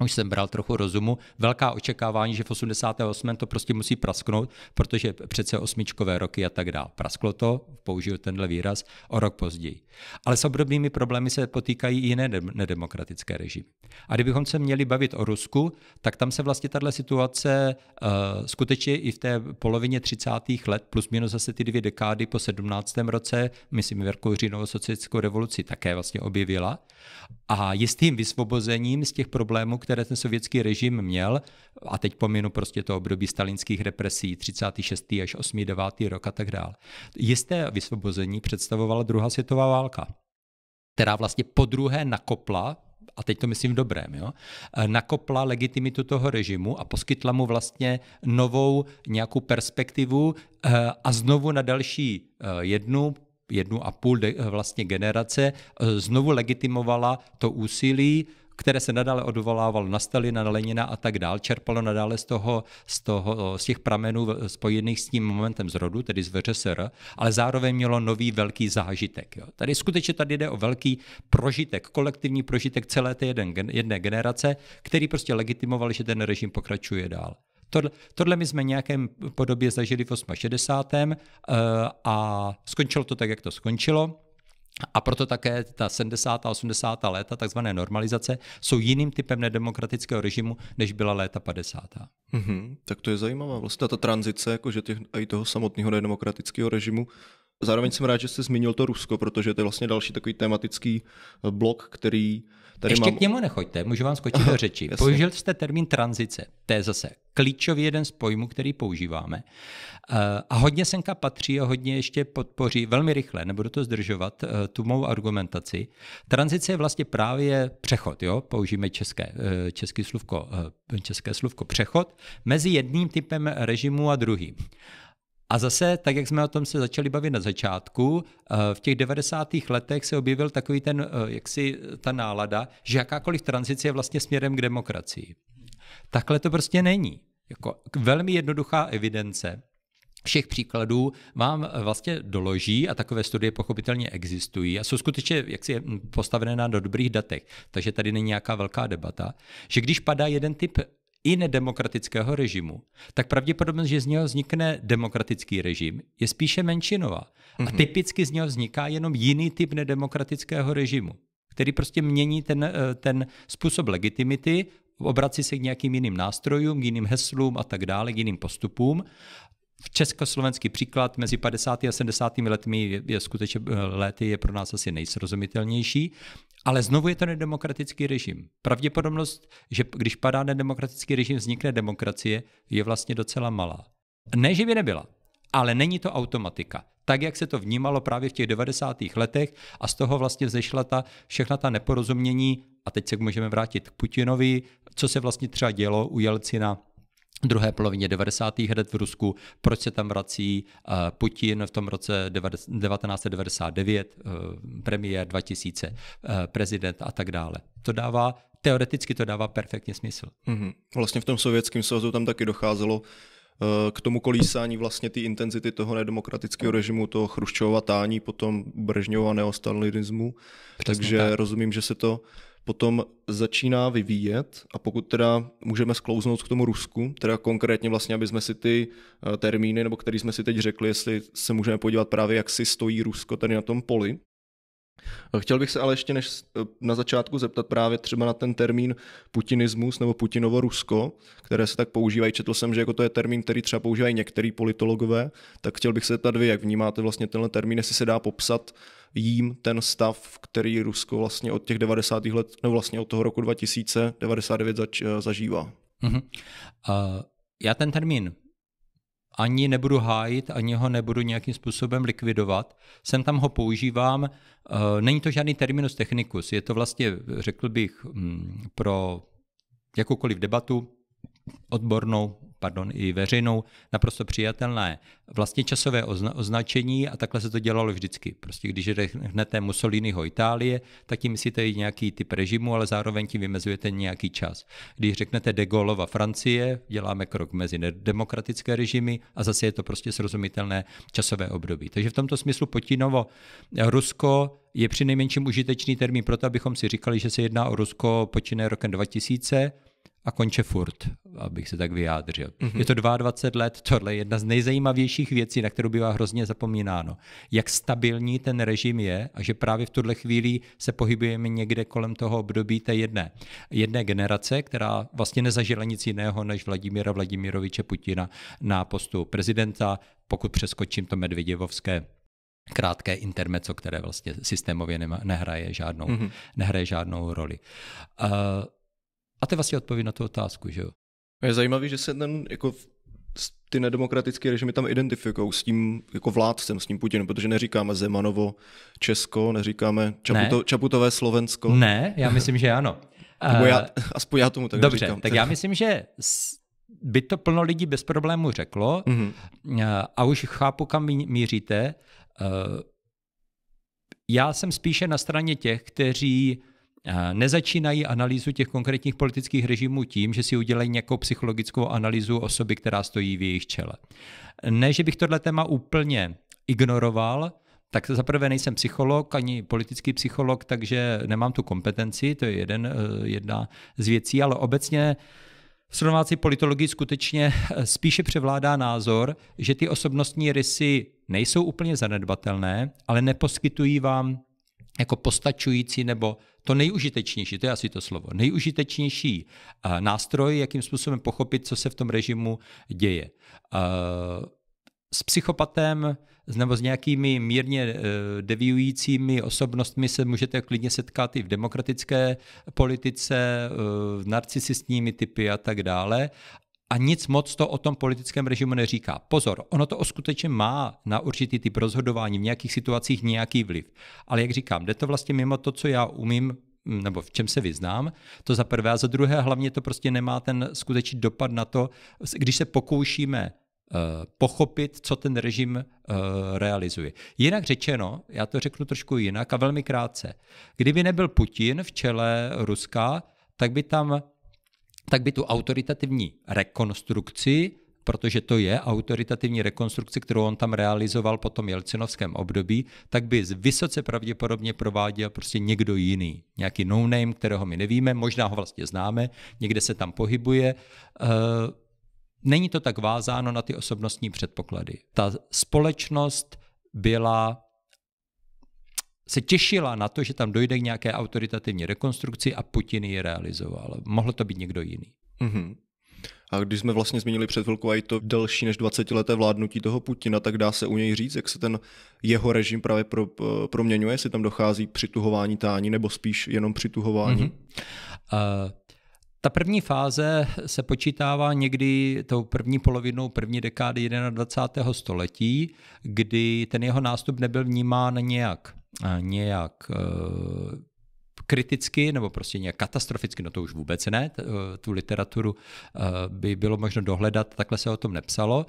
No, už jsem bral trochu rozumu, velká očekávání, že v 88. to prostě musí prasknout, protože přece osmičkové roky a tak dále. Prasklo to, použiju tenhle výraz, o rok později. Ale s obdobnými problémy se potýkají i jiné nedemokratické režimy. A kdybychom se měli bavit o Rusku, tak tam se vlastně tahle situace uh, skutečně i v té polovině 30. let, plus minus zase ty dvě dekády po 17. roce, myslím, Verkou říjnovou socialistickou revoluci také vlastně objevila. A jistým vysvobozením z těch problémů, které ten sovětský režim měl, a teď pominu prostě to období stalinských represí 36. až 8. 9. rok a tak dále. Jisté vysvobození představovala druhá světová válka která vlastně po druhé nakopla a teď to myslím v dobrém, jo, nakopla legitimitu toho režimu a poskytla mu vlastně novou nějakou perspektivu eh, a znovu na další eh, jednu, jednu a půl de, eh, vlastně generace znovu legitimovala to úsilí které se nadále odvolávalo na Stalina, na Lenina a tak dál, čerpalo nadále z, toho, z, toho, z těch pramenů spojených s tím momentem zrodu, tedy z VŘSR, ale zároveň mělo nový velký zážitek. Jo. Tady skutečně tady jde o velký prožitek, kolektivní prožitek celé té jeden, jedné generace, který prostě legitimoval, že ten režim pokračuje dál. Tohle, tohle my jsme nějakém podobě zažili v 68. Eh, a skončilo to tak, jak to skončilo. A proto také ta 70. a 80. léta, takzvané normalizace, jsou jiným typem nedemokratického režimu, než byla léta 50. Mm-hmm, tak to je zajímavá vlastně ta tranzice, jakože těch, i toho samotného nedemokratického režimu. Zároveň jsem rád, že jste zmínil to Rusko, protože to je vlastně další takový tematický eh, blok, který uh, Tady Ještě mám... k němu nechoďte, můžu vám skočit do řeči. Jasně. Použil jste termín tranzice, to je zase klíčový jeden z pojmů, který používáme. Eh, a hodně senka patří a hodně ještě podpoří, velmi rychle, nebudu to zdržovat, eh, tu mou argumentaci. Tranzice je vlastně právě přechod, jo? použijeme české, eh, české slovko české slovko přechod, mezi jedním typem režimu a druhým. A zase, tak jak jsme o tom se začali bavit na začátku, eh, v těch 90. letech se objevil takový ten, eh, jaksi ta nálada, že jakákoliv tranzice je vlastně směrem k demokracii. Takhle to prostě není. Jako velmi jednoduchá evidence všech příkladů vám eh, vlastně doloží, a takové studie pochopitelně existují a jsou skutečně jaksi postavené na dobrých datech, takže tady není nějaká velká debata, že když padá jeden typ i nedemokratického režimu, tak pravděpodobně, že z něho vznikne demokratický režim, je spíše menšinová. Mm-hmm. A mhm. typicky z něho vzniká jenom jiný typ nedemokratického režimu, který prostě mění ten, eh, ten způsob legitimity, obrací se k nějakým jiným nástrojům, k jiným heslům a tak dále, k jiným postupům. V československý příklad mezi 50. a 70. letmi je, je skutečně eh, lety je pro nás asi nejsrozumitelnější, ale znovu je to nedemokratický režim. Pravděpodobnost, že když padá nedemokratický režim, vznikne demokracie, je vlastně docela malá. Ne, že by nebyla, ale není to automatika. Tak, jak se to vnímalo právě v těch 90. letech a z toho vlastně zešla ta, všechna ta neporozumění, a teď se můžeme vrátit k Putinovi, co se vlastně třeba dělo u Jelcina druhé polovině 90. let v Rusku, proč se tam vrací eh, Putin v tom roce 1999, eh, premiér 2000, eh, prezident a tak dále. To dává, teoreticky to dává perfektně smysl. Mm-hmm. Vlastně v tom sovětském svazu tam taky docházelo k tomu kolísání vlastně ty intenzity toho nedemokratického režimu, toho chruščovatání, potom Brežňova neostalinismu. Takže tak. rozumím, že se to potom začíná vyvíjet a pokud teda můžeme sklouznout k tomu Rusku, teda konkrétně vlastně, aby jsme si ty eh, termíny, nebo který jsme si teď řekli, jestli se můžeme podívat právě, jak si stojí Rusko tady na tom poli, Chtěl bych se ale ještě než eh, na začátku zeptat právě třeba na ten termín putinismus nebo Putinovo Rusko, které se tak používají. Četl jsem, že jako to je termín, který třeba používají některý politologové, tak chtěl bych se zeptat vy, jak vnímáte vlastně tenhle termín, jestli se dá popsat jím ten stav, který Rusko vlastně od těch 90. let, nebo vlastně od toho roku 2000, 99 zač, eh, zažívá. Uh-huh. Uh, já ten termín ani nebudu hájit, ani ho nebudu nějakým způsobem likvidovat. Sem tam ho používám. Eh, není to žádný terminus technicus, je to vlastně, řekl bych, mm, pro jakoukoliv debatu odbornou pardon, i veřejnou, naprosto přijatelné vlastně časové ozna- označení a takhle se to dělalo vždycky. Prostě když řeknete Mussoliniho Itálie, tak tím myslíte i nějaký typ režimu, ale zároveň tím vymezujete nějaký čas. Když řeknete de Gaulleova Francie, děláme krok mezi demokratické režimy a zase je to prostě srozumitelné časové období. Takže v tomto smyslu Potinovo Rusko je při nejmenším užitečný termín proto, abychom si říkali, že se jedná o Rusko počínaje rokem 2000, a konče furt, abych se tak vyjádřil. Mm-hmm. Je to 22 let, tohle je jedna z nejzajímavějších věcí, na kterou bývá hrozně zapomínáno. Jak stabilní ten režim je a že právě v tuhle chvíli se pohybujeme někde kolem toho období té jedné, jedné generace, která vlastně nezažila nic jiného než Vladimíra Vladimiroviče Putina na postu prezidenta, pokud přeskočím to medvěděvovské krátké intermeco, které vlastně systémově nema, nehraje, žádnou, mm-hmm. nehraje žádnou roli. Uh, a to je vlastně odpověď na tu otázku, že jo. Je zajímavé, že se ten jako ty nedemokratické režimy tam identifikují s tím jako vládcem, s tím Putinem, protože neříkáme Zemanovo Česko, neříkáme Čaputo, ne. Čaputové Slovensko. Ne, já myslím, že ano. Nebo já, eh, aspoň já tomu tak Dobře, říkám. tak já myslím, že by to plno lidí bez problému řeklo mm-hmm. a už chápu, kam míříte. Eh, já jsem spíše na straně těch, kteří Eh, nezačínají analýzu těch konkrétních politických režimů tím, že si udělají nějakou psychologickou analýzu osoby, která stojí v jejich čele. Ne, že bych tohle téma úplně ignoroval, tak zaprvé nejsem psycholog, ani politický psycholog, takže nemám tu kompetenci, to je jeden, eh, jedna z věcí, ale obecně v srovnávací politologii skutečně eh, spíše převládá názor, že ty osobnostní rysy nejsou úplně zanedbatelné, ale neposkytují vám jako postačující nebo to nejužitečnější, to je asi to slovo, nejužitečnější eh, nástroj, jakým způsobem pochopit, co se v tom režimu děje. Eh, s psychopatem nebo s nějakými mírně eh, deviujícími osobnostmi se můžete klidně setkat i v demokratické politice, v narcisistními typy a tak dále, a nic moc to o tom politickém režimu neříká. Pozor, ono to skutečně má na určitý typ rozhodování v nějakých situacích nějaký vliv. Ale jak říkám, jde to vlastně mimo to, co já umím nebo v čem se vyznám, to za prvé. A za druhé, hlavně to prostě nemá ten skutečný dopad na to, když se pokoušíme eh, pochopit, co ten režim eh, realizuje. Jinak řečeno, já to řeknu trošku jinak a velmi krátce. Kdyby nebyl Putin v čele Ruska, tak by tam tak by tu autoritativní rekonstrukci protože to je autoritativní rekonstrukce, kterou on tam realizoval po tom Jelcinovském období, tak by vysoce pravděpodobně prováděl prostě někdo jiný. Nějaký no-name, kterého my nevíme, možná ho vlastně známe, někde se tam pohybuje. Eh, není to tak vázáno na ty osobnostní předpoklady. Ta společnost byla se těšila na to, že tam dojde k nějaké autoritativní rekonstrukci a Putin ji realizoval. Mohlo to být někdo jiný. Mm-hmm. A když jsme vlastně zmínili před chvilkou i to delší než 20-leté vládnutí toho Putina, tak dá se u něj říct, jak se ten jeho režim právě pro, eh, proměňuje, jestli tam dochází k přituhování tání nebo spíš jenom přituhování? Mm-hmm. Uh... Ta první fáze se počítává někdy tou první polovinou první dekády 21. století, kdy ten jeho nástup nebyl vnímán nějak nějak eh, kriticky nebo prostě nějak katastroficky, no to už vůbec ne, eh, tu literaturu eh, by bylo možno dohledat, takhle se o tom nepsalo.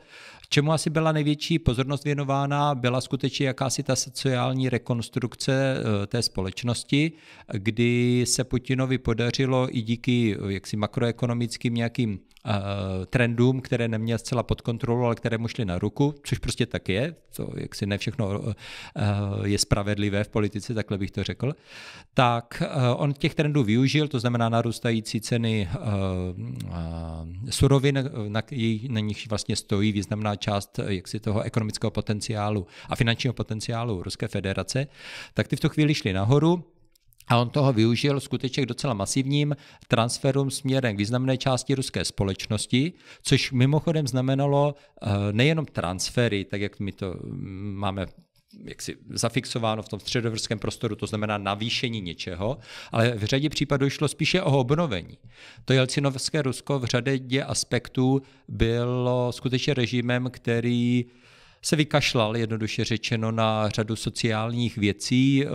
Čemu asi byla největší pozornost věnována, byla skutečně jakási ta sociální rekonstrukce té společnosti, kdy se Putinovi podařilo i díky jaksi makroekonomickým nějakým Eh, trendům, které neměl zcela pod kontrolou, ale které mu šly na ruku, což prostě tak je, to jak si ne všechno eh, je spravedlivé v politice, takhle bych to řekl, tak eh, on těch trendů využil, to znamená narůstající ceny surovin, na, na nich vlastně stojí významná část jaksi toho ekonomického potenciálu a finančního potenciálu Ruské federace, tak ty v tu chvíli šly nahoru, a on toho využil skutečně docela masivním transferům směrem k významné části ruské společnosti, což mimochodem znamenalo eh, nejenom transfery, tak jak my to mm, máme jaksi zafixováno v tom středoevropském prostoru, to znamená navýšení něčeho, ale v řadě případů šlo spíše o obnovení. To Jelcinovské Rusko v řadě aspektů bylo skutečně režimem, který uh, se vykašlal, jednoduše řečeno, na řadu sociálních věcí eh,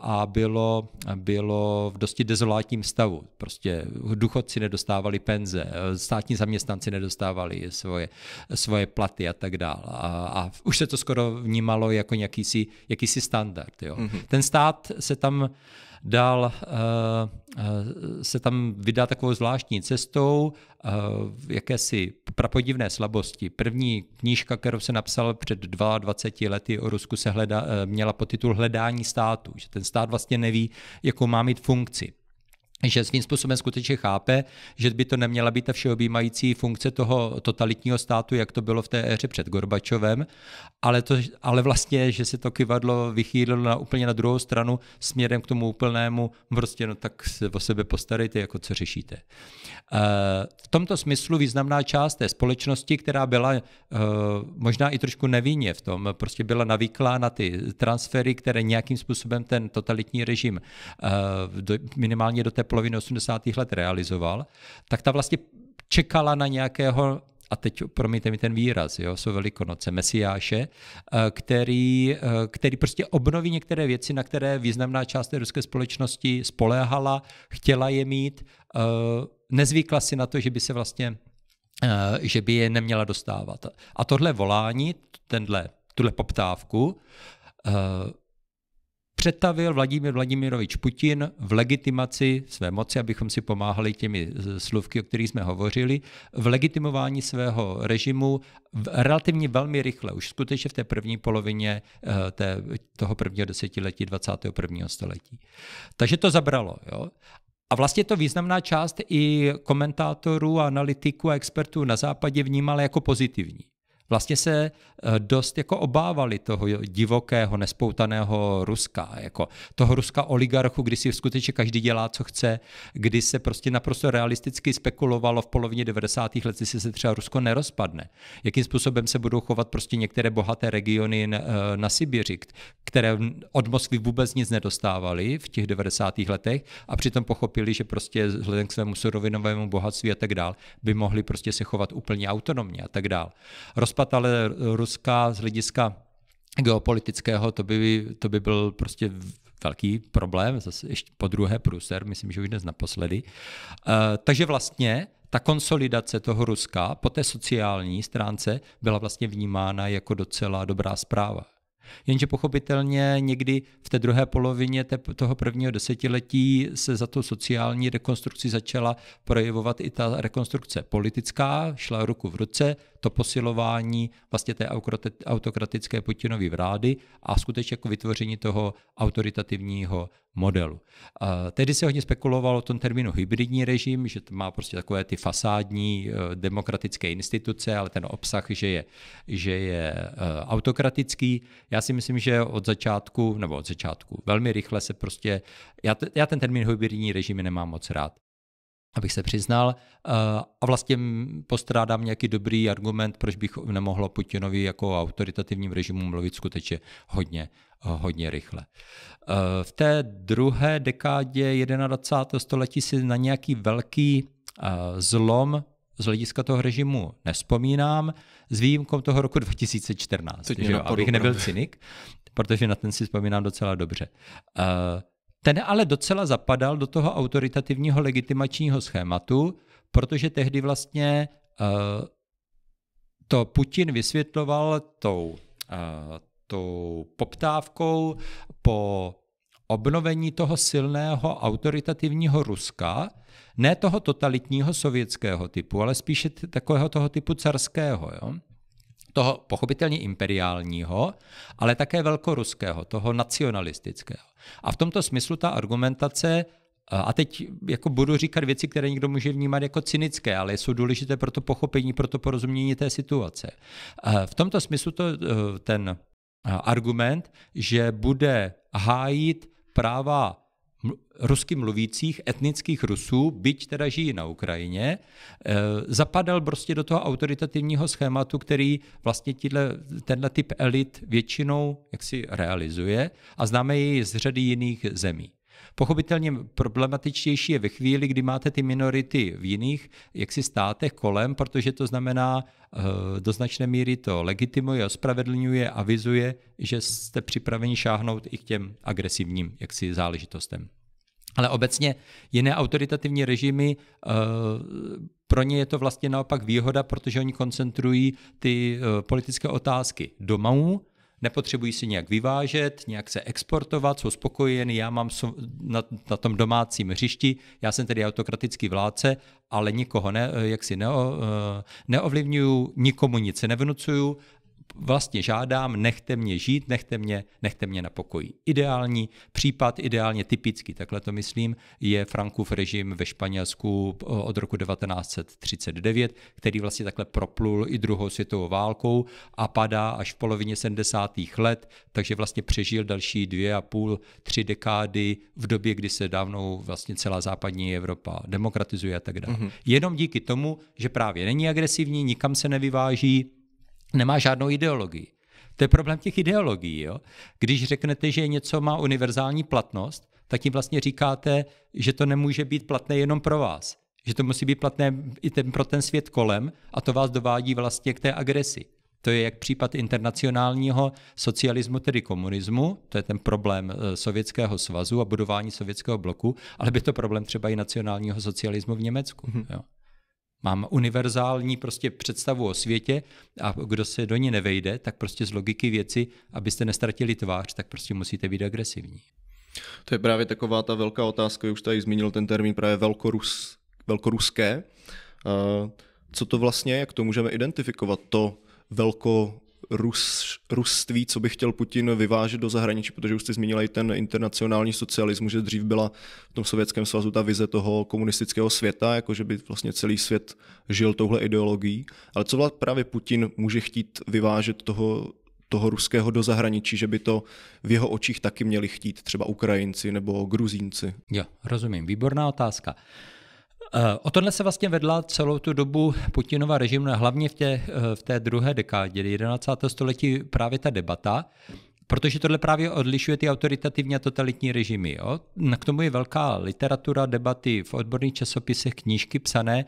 a bylo, bylo v dosti dezolátním stavu. Prostě důchodci nedostávali penze, eh, státní zaměstnanci nedostávali svoje, svoje platy a tak dále. A, a už se to skoro vnímalo jako nějakýsi, jakýsi standard. Jo. Mm-hmm. Ten stát se tam Dál eh, eh, se tam vydá takovou zvláštní cestou v eh, jakési prapodivné slabosti. První knížka, kterou se napsal před 22 lety o Rusku, se hleda měla podtitul Hledání státu, že ten stát vlastně neví, jakou má mít funkci že svým způsobem skutečně chápe, že by to neměla být ta všeobjímající funkce toho totalitního státu, jak to bylo v té éře před Gorbačovem, ale, to, ale vlastně, že se to kivadlo vychýlilo na, úplně na druhou stranu směrem k tomu úplnému, prostě no tak se o sebe postarejte, jako co řešíte. Eh, v tomto smyslu významná část té společnosti, která byla eh, možná i trošku nevinně v tom, prostě byla navyklá na ty transfery, které nějakým způsobem ten totalitní režim eh, minimálně do té poloviny 80. let realizoval, tak ta vlastně čekala na nějakého a teď promiňte mi ten výraz, jo, jsou velikonoce, mesiáše, eh, který, eh, který prostě obnoví některé věci, na které významná část té ruské společnosti spoléhala, chtěla je mít, eh, nezvykla si na to, že by se vlastně že by je neměla dostávat. A tohle volání, tenhle, tuhle poptávku, přetavil Vladimír Vladimirovič Putin v legitimaci své moci, abychom si pomáhali těmi slovky, o kterých jsme hovořili, v legitimování svého režimu v relativně velmi rychle, už skutečně v té první polovině eh, té, toho prvního desetiletí 21. století. Takže to zabralo. Jo? A vlastně to významná část i komentátorů, analytiků a expertů na západě vnímala jako pozitivní vlastně se eh, dost jako obávali toho divokého, nespoutaného Ruska, jako toho Ruska oligarchu, kdy si skutečně každý dělá, co chce, kdy se prostě naprosto realisticky spekulovalo v polovině 90. let, jestli se třeba Rusko nerozpadne, jakým způsobem se budou chovat prostě některé bohaté regiony na eh, Sibiři, které od Moskvy vůbec nic nedostávali v těch 90. letech a přitom pochopili, že prostě vzhledem k svému surovinovému bohatství a tak dál by mohli prostě se chovat úplně autonomně a tak dál. Rozpad rozpad ale Ruska z hlediska geopolitického, to by, to by byl prostě velký problém, zase ještě po druhé průser, myslím, že už dnes naposledy. Eh, takže vlastně ta konsolidace toho Ruska po té sociální stránce byla vlastně vnímána jako docela dobrá zpráva. Jenže pochopitelně někdy v té druhé polovině te, toho prvního desetiletí se za tu sociální rekonstrukci začala projevovat i ta rekonstrukce politická, šla ruku v ruce to posilování vlastně té autokratické Putinovy vlády a skutečně jako vytvoření toho autoritativního modelu. Tehdy se hodně spekulovalo o tom termínu hybridní režim, že to má prostě takové ty fasádní eh, demokratické instituce, ale ten obsah, že je, že je eh, autokratický. Já si myslím, že od začátku, nebo od začátku, velmi rychle se prostě, já, já ten termín hybridní režim nemám moc rád abych se přiznal. Eh, a vlastně postrádám nějaký dobrý argument, proč bych nemohlo Putinovi jako autoritativním režimu mluvit skutečně hodně, eh, hodně rychle. Eh, v té druhé dekádě 21. století si na nějaký velký zlom z hlediska toho režimu nespomínám, s výjimkou toho roku 2014, že? abych nebyl no. cynik, protože na ten si vzpomínám docela dobře. Uh, ten ale docela zapadal do toho autoritativního legitimačního schématu, protože tehdy vlastně uh, to Putin vysvětloval tou, uh, tou poptávkou po obnovení toho silného autoritativního Ruska, ne toho totalitního sovětského typu, ale spíše takového toho typu carského. Jo? toho pochopitelně imperiálního, ale také velkoruského, toho nacionalistického. A v tomto smyslu ta argumentace eh, a teď jako budu říkat věci, které někdo může vnímat jako cynické, ale jsou důležité pro to pochopení, pro to porozumění té situace. Eh, v tomto smyslu to, eh, ten argument, že bude hájit práva rusky mluvících etnických Rusů, byť teda žijí na Ukrajině, eh, zapadal prostě do toho autoritativního schématu, který vlastně tíhle, tenhle typ elit většinou jaksi realizuje a známe jej z řady jiných zemí. Pochopitelně problematičtější je ve chvíli, kdy máte ty minority v jiných jaksi státech kolem, protože to znamená eh, do značné míry to legitimuje, ospravedlňuje, vizuje, že jste připraveni šáhnout i k těm agresivním jaksi záležitostem. Ale obecně jiné autoritativní režimy, eh, pro ně je to vlastně naopak výhoda, protože oni koncentrují ty eh, politické otázky domů nepotřebují si nějak vyvážet, nějak se exportovat, jsou spokojeni, já mám na, na tom domácím hřišti, já jsem tedy autokratický vládce, ale nikoho ne, eh, jak si neo, eh, neovlivňuju, nikomu nic nevnucuju vlastně žádám, nechte mě žít, nechte mě, nechte mě na pokoji. Ideální případ, ideálně typický, takhle to myslím, je Frankův režim ve Španělsku eh, od roku 1939, který vlastně takhle proplul i druhou světovou válkou a padá až v polovině 70. let, takže vlastně přežil další dvě a půl, tři dekády v době, kdy se dávnou vlastně celá západní Evropa demokratizuje a tak dále. Mm-hmm. Jenom díky tomu, že právě není agresivní, nikam se nevyváží, nemá žádnou ideologii. To je problém těch ideologií. Jo? Když řeknete, že něco má univerzální platnost, tak tím vlastně říkáte, že to nemůže být platné jenom pro vás. Že to musí být platné i ten, pro ten svět kolem a to vás dovádí vlastně k té agresi. To je jak případ internacionálního socialismu, tedy komunismu, to je ten problém e, Sovětského svazu a budování sovětského bloku, ale by to problém třeba i nacionálního socialismu v Německu. Mm-hmm. Jo. Mám univerzální prostě představu o světě a kdo se do ní nevejde, tak prostě z logiky věci, abyste nestratili tvář, tak prostě musíte být agresivní. To je právě taková ta velká otázka, už tady zmínil ten termín právě velkorus, velkoruské. Co to vlastně, jak to můžeme identifikovat, to velko Rus, ruství, co by chtěl Putin vyvážet do zahraničí, protože už jste zmínila i ten internacionální socialismus, že dřív byla v tom Sovětském svazu ta vize toho komunistického světa, jako že by vlastně celý svět žil touhle ideologií. Ale co vlastně právě Putin může chtít vyvážet toho, toho ruského do zahraničí, že by to v jeho očích taky měli chtít třeba Ukrajinci nebo Gruzínci? Jo, rozumím. Výborná otázka. Uh, Eh, o tohle se vlastně vedla celou tu dobu Putinova režimu, no hlavně v té, eh, v té druhé dekádě 11. století právě ta debata, protože tohle právě odlišuje ty autoritativní a totalitní režimy. Jo? K tomu je velká literatura, debaty v odborných časopisech, knížky psané,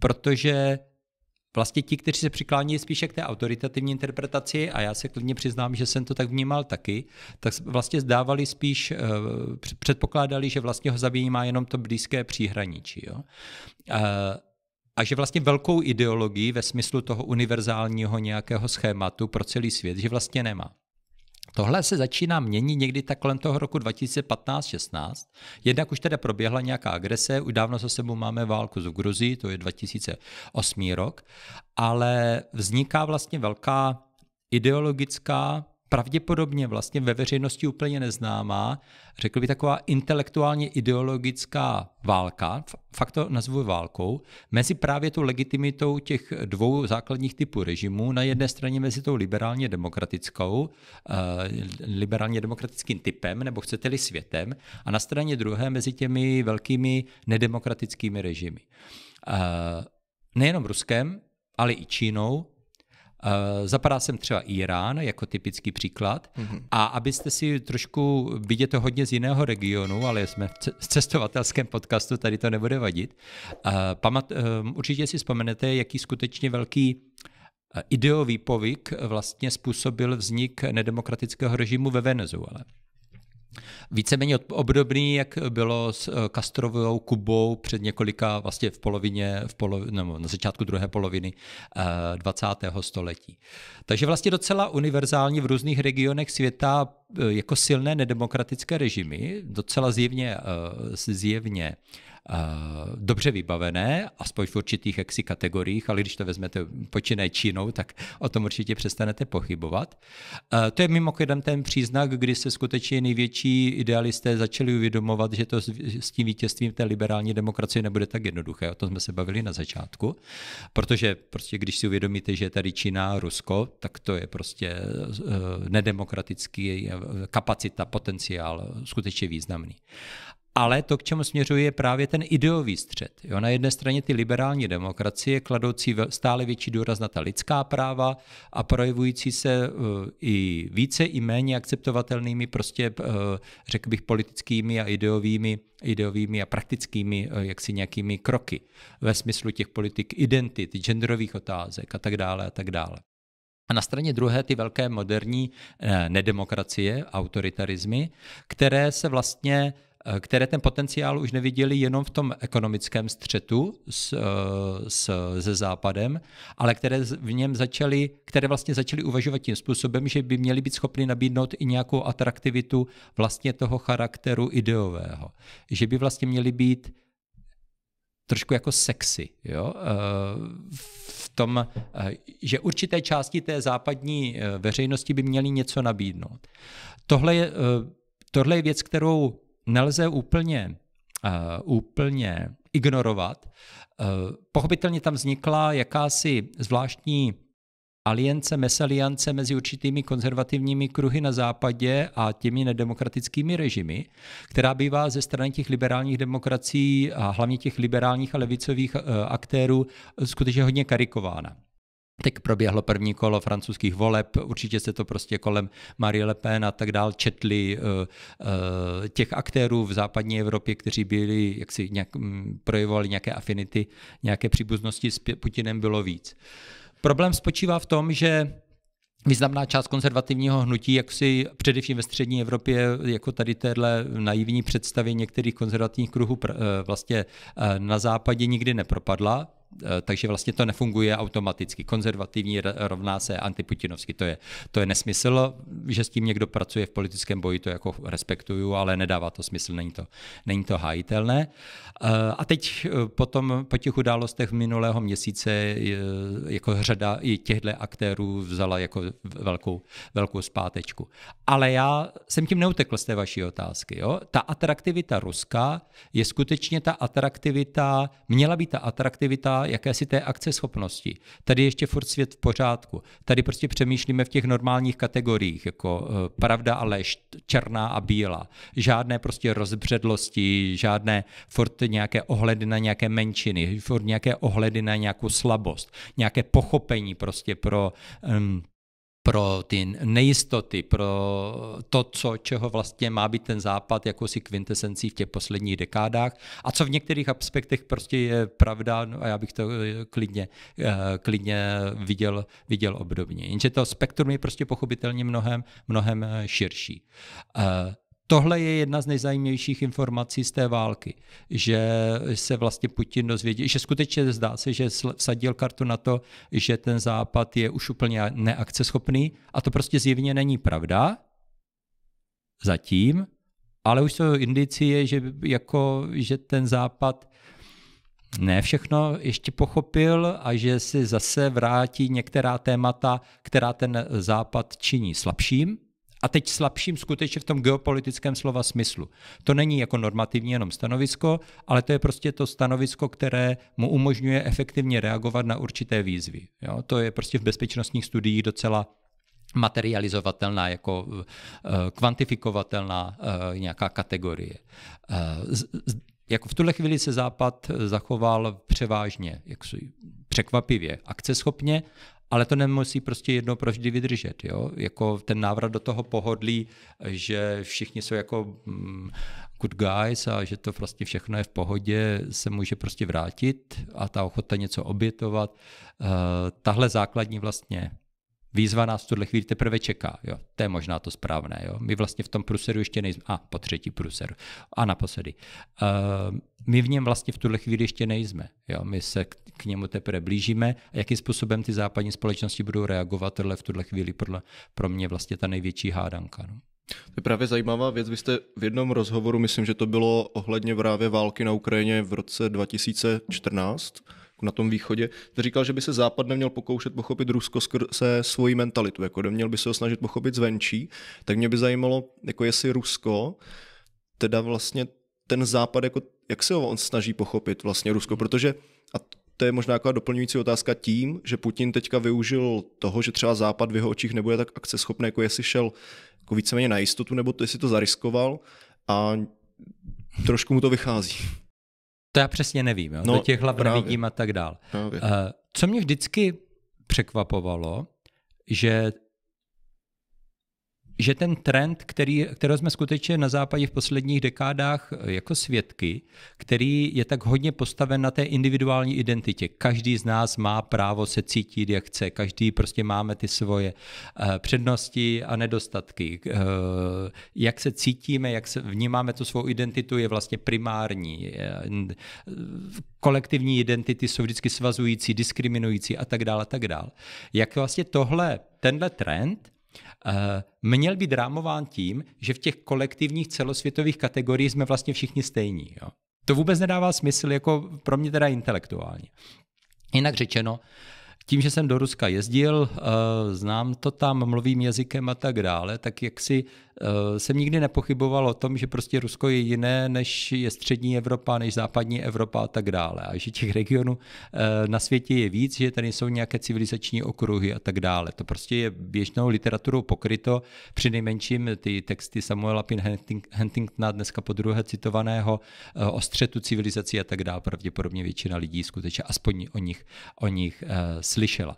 protože vlastně ti, kteří se přiklání spíše k té autoritativní interpretaci, a já se klidně přiznám, že jsem to tak vnímal taky, tak vlastně zdávali spíš, eh, předpokládali, že vlastně ho zabíjí má jenom to blízké příhraničí. Jo? A, eh, a že vlastně velkou ideologii ve smyslu toho univerzálního nějakého schématu pro celý svět, že vlastně nemá. Tohle se začíná měnit někdy tak kolem toho roku 2015-16. Jednak už teda proběhla nějaká agrese, už dávno za sebou máme válku z Gruzí, to je 2008 rok, ale vzniká vlastně velká ideologická pravděpodobně vlastně ve veřejnosti úplně neznámá, řekl bych taková intelektuálně ideologická válka, fakt to nazvu válkou, mezi právě tou legitimitou těch dvou základních typů režimů, na jedné straně mezi tou liberálně demokratickou, eh, liberálně demokratickým typem, nebo chcete-li světem, a na straně druhé mezi těmi velkými nedemokratickými režimy. Eh, nejenom Ruskem, ale i Čínou, Eh, zapadá sem třeba Irán jako typický příklad. Mm-hmm. A abyste si trošku, vidět to hodně z jiného regionu, ale jsme v cestovatelském podcastu, tady to nebude vadit. Eh, pamat, ehm, určitě si vzpomenete, jaký skutečně velký eh, ideový povyk vlastně způsobil vznik nedemokratického režimu ve Venezuele. Víceméně obdobný, jak bylo s eh, Kastrovou Kubou před několika, vlastně v polovině, v polovině nebo na začátku druhé poloviny 20. Eh, století. Takže vlastně docela univerzální v různých regionech světa eh, jako silné nedemokratické režimy, docela zjevně, zjevně Eh, dobře vybavené, aspoň v určitých exi kategoriích, ale když to vezmete počínaje Čínou, tak o tom určitě přestanete pochybovat. Eh, to je mimochodem ten příznak, kdy se skutečně největší idealisté začali uvědomovat, že to s tím vítězstvím té liberální demokracie nebude tak jednoduché. O tom jsme se bavili na začátku, protože prostě když si uvědomíte, že je tady Čína a Rusko, tak to je prostě eh, nedemokratický kapacita, potenciál skutečně významný. Ale to, k čemu směřuje, je právě ten ideový střed. Jo? Na jedné straně ty liberální demokracie, kladoucí stále větší důraz na ta lidská práva a projevující se eh, i více i méně akceptovatelnými, prostě eh, řekl bych politickými a ideovými, ideovými a praktickými eh, jaksi nějakými kroky ve smyslu těch politik identit, genderových otázek a tak dále a tak dále. A na straně druhé ty velké moderní nedemokracie, autoritarismy, které se vlastně Eh, které ten potenciál už neviděli jenom v tom ekonomickém střetu s, eh, s, se Západem, ale které v něm začaly, které vlastně začaly uvažovat tím způsobem, že by měly být schopny nabídnout i nějakou atraktivitu vlastně toho charakteru ideového. Že by vlastně měly být trošku jako sexy, jo? Eh, v tom, že určité části té západní veřejnosti by měly něco nabídnout. Tohle je, tohle je věc, kterou nelze úplně, uh, úplně ignorovat. Uh, pochopitelně tam vznikla jakási zvláštní aliance, mesaliance mezi určitými konzervativními kruhy na západě a těmi nedemokratickými režimy, která bývá ze strany těch liberálních demokracií a hlavně těch liberálních a levicových eh, aktérů skutečně hodně karikována. Teď proběhlo první kolo francouzských voleb, určitě se to prostě kolem Marie Le Pen a tak dál četli eh, eh, těch aktérů v západní Evropě, kteří byli, jak si nějak, mm, projevovali nějaké afinity, nějaké příbuznosti s Putinem bylo víc. Problém spočívá v tom, že Významná část konzervativního hnutí, jak si především ve střední Evropě, jako tady téhle naivní představy některých konzervativních kruhů eh, vlastně na západě nikdy nepropadla, Eh, takže vlastně to nefunguje automaticky. Konzervativní rovná se antiputinovsky. To je, to je nesmysl, že s tím někdo pracuje v politickém boji, to jako respektuju, ale nedává to smysl, není to, není to hájitelné. Eh, a teď potom eh, po těch událostech minulého měsíce jako řada i těchto aktérů vzala jako velkou, velkou zpátečku. Ale já jsem tím neutekl z té vaší otázky. Jo? Ta atraktivita Ruska je skutečně ta atraktivita, měla být ta atraktivita jakési té schopnosti Tady ještě furt svět v pořádku. Tady prostě přemýšlíme v těch normálních kategoriích, jako eh, pravda a lež, černá a bílá. Žádné prostě rozbředlosti, žádné furt nějaké ohledy na nějaké menšiny, furt nějaké ohledy na nějakou slabost, nějaké pochopení prostě pro um, pro ty nejistoty, pro to, co, čeho vlastně má být ten západ jako si kvintesencí v těch posledních dekádách a co v některých aspektech prostě je pravda no a já bych to eh, klidně, eh, klidně viděl, viděl obdobně. Jenže to spektrum je prostě pochopitelně mnohem, mnohem eh, širší. Tohle je jedna z nejzajímavějších informací z té války, že se vlastně Putin dozvěděl, že skutečně zdá se, že sadil kartu na to, že ten západ je už úplně neakceschopný a to prostě zjevně není pravda zatím, ale už jsou indicie, že, jako, že ten západ ne všechno ještě pochopil a že si zase vrátí některá témata, která ten západ činí slabším, a teď slabším skutečně v tom geopolitickém slova smyslu. To není jako normativní jenom stanovisko, ale to je prostě to stanovisko, které mu umožňuje efektivně reagovat na určité výzvy. Jo? To je prostě v bezpečnostních studiích docela materializovatelná, jako eh, kvantifikovatelná eh, nějaká kategorie. Eh, jako v tuhle chvíli se Západ eh, zachoval převážně, jak si, překvapivě, akceschopně, ale to nemusí prostě jedno proždy vydržet. Jo? Jako ten návrat do toho pohodlí, že všichni jsou jako mm, good guys a že to prostě všechno je v pohodě, se může prostě vrátit a ta ochota něco obětovat. Eh, tahle základní vlastně výzva nás v tuhle chvíli teprve čeká. Jo. To je možná to správné. Jo. My vlastně v tom pruseru ještě nejsme. A, po třetí pruseru. A naposledy. Uh, my v něm vlastně v tuhle chvíli ještě nejsme. Jo. My se k, k němu teprve blížíme. A jakým způsobem ty západní společnosti budou reagovat, tohle v tuhle chvíli pro, pro mě vlastně ta největší hádanka. No. To je právě zajímavá věc. Vy jste v jednom rozhovoru, myslím, že to bylo ohledně právě války na Ukrajině v roce 2014, na tom východě. Jste říkal, že by se Západ neměl pokoušet pochopit Rusko skrze svoji mentalitu, jako neměl by se ho snažit pochopit zvenčí, tak mě by zajímalo, jako jestli Rusko, teda vlastně ten Západ, jako, jak se ho on snaží pochopit vlastně Rusko, protože a to je možná jako doplňující otázka tím, že Putin teďka využil toho, že třeba Západ v jeho očích nebude tak akceschopný, jako jestli šel jako víceméně na jistotu, nebo to, jestli to zariskoval a trošku mu to vychází. To já přesně nevím, jo? No, do těch hlav nevidím a tak dál. Právě. Eh, co mě vždycky překvapovalo, že že ten trend, který, kterého jsme skutečně na západě v posledních dekádách eh, jako svědky, který je tak hodně postaven na té individuální identitě. Každý z nás má právo se cítit, jak chce. Každý prostě máme ty svoje eh, přednosti a nedostatky. Eh, jak se cítíme, jak se vnímáme tu svou identitu, je vlastně primární. Kolektivní identity jsou vždycky svazující, diskriminující a tak dále, a tak dále. Jak vlastně tohle, tenhle trend Eh, měl být rámován tím, že v těch kolektivních celosvětových kategoriích jsme vlastně všichni stejní. Jo? To vůbec nedává smysl, jako pro mě teda intelektuálně. Jinak řečeno, tím, že jsem do Ruska jezdil, eh, znám to tam, mluvím jazykem a tak dále, tak jak si Eh, jsem nikdy nepochyboval o tom, že prostě Rusko je jiné, než je střední Evropa, než západní Evropa a tak dále. A že těch regionů eh, na světě je víc, že tady jsou nějaké civilizační okruhy a tak dále. To prostě je běžnou literaturou pokryto. Při nejmenším ty texty Samuela Pin Huntingtona, dneska po druhé citovaného, eh, o střetu civilizací a tak dále. Pravděpodobně většina lidí skutečně aspoň o nich, o nich slyšela.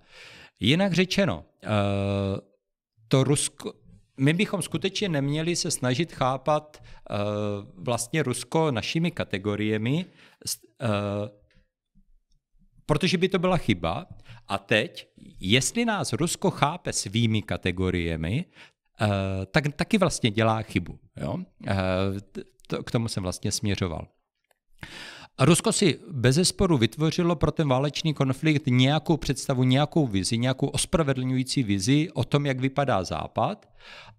Jinak řečeno, to Rusko, my bychom skutečně neměli se snažit chápat uh, vlastně Rusko našimi kategoriemi, uh, protože by to byla chyba. A teď, jestli nás Rusko chápe svými kategoriemi, uh, tak taky vlastně dělá chybu. Jo? Uh, to, k tomu jsem vlastně směřoval. Uh, a Rusko si bezesporu vytvořilo pro ten válečný konflikt nějakou představu, nějakou vizi, nějakou ospravedlňující vizi o tom, jak vypadá Západ.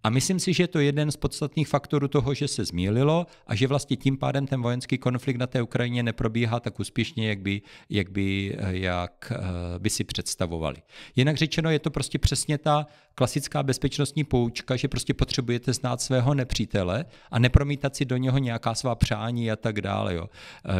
A myslím si, že je to jeden z podstatných faktorů toho, že se zmílilo a že vlastně tím pádem ten vojenský konflikt na té Ukrajině neprobíhá tak úspěšně, jak by, jak by, jak eh, by si představovali. Jinak řečeno, je to prostě přesně ta klasická bezpečnostní poučka, že prostě potřebujete znát svého nepřítele a nepromítat si do něho nějaká svá přání a tak dále. Jo.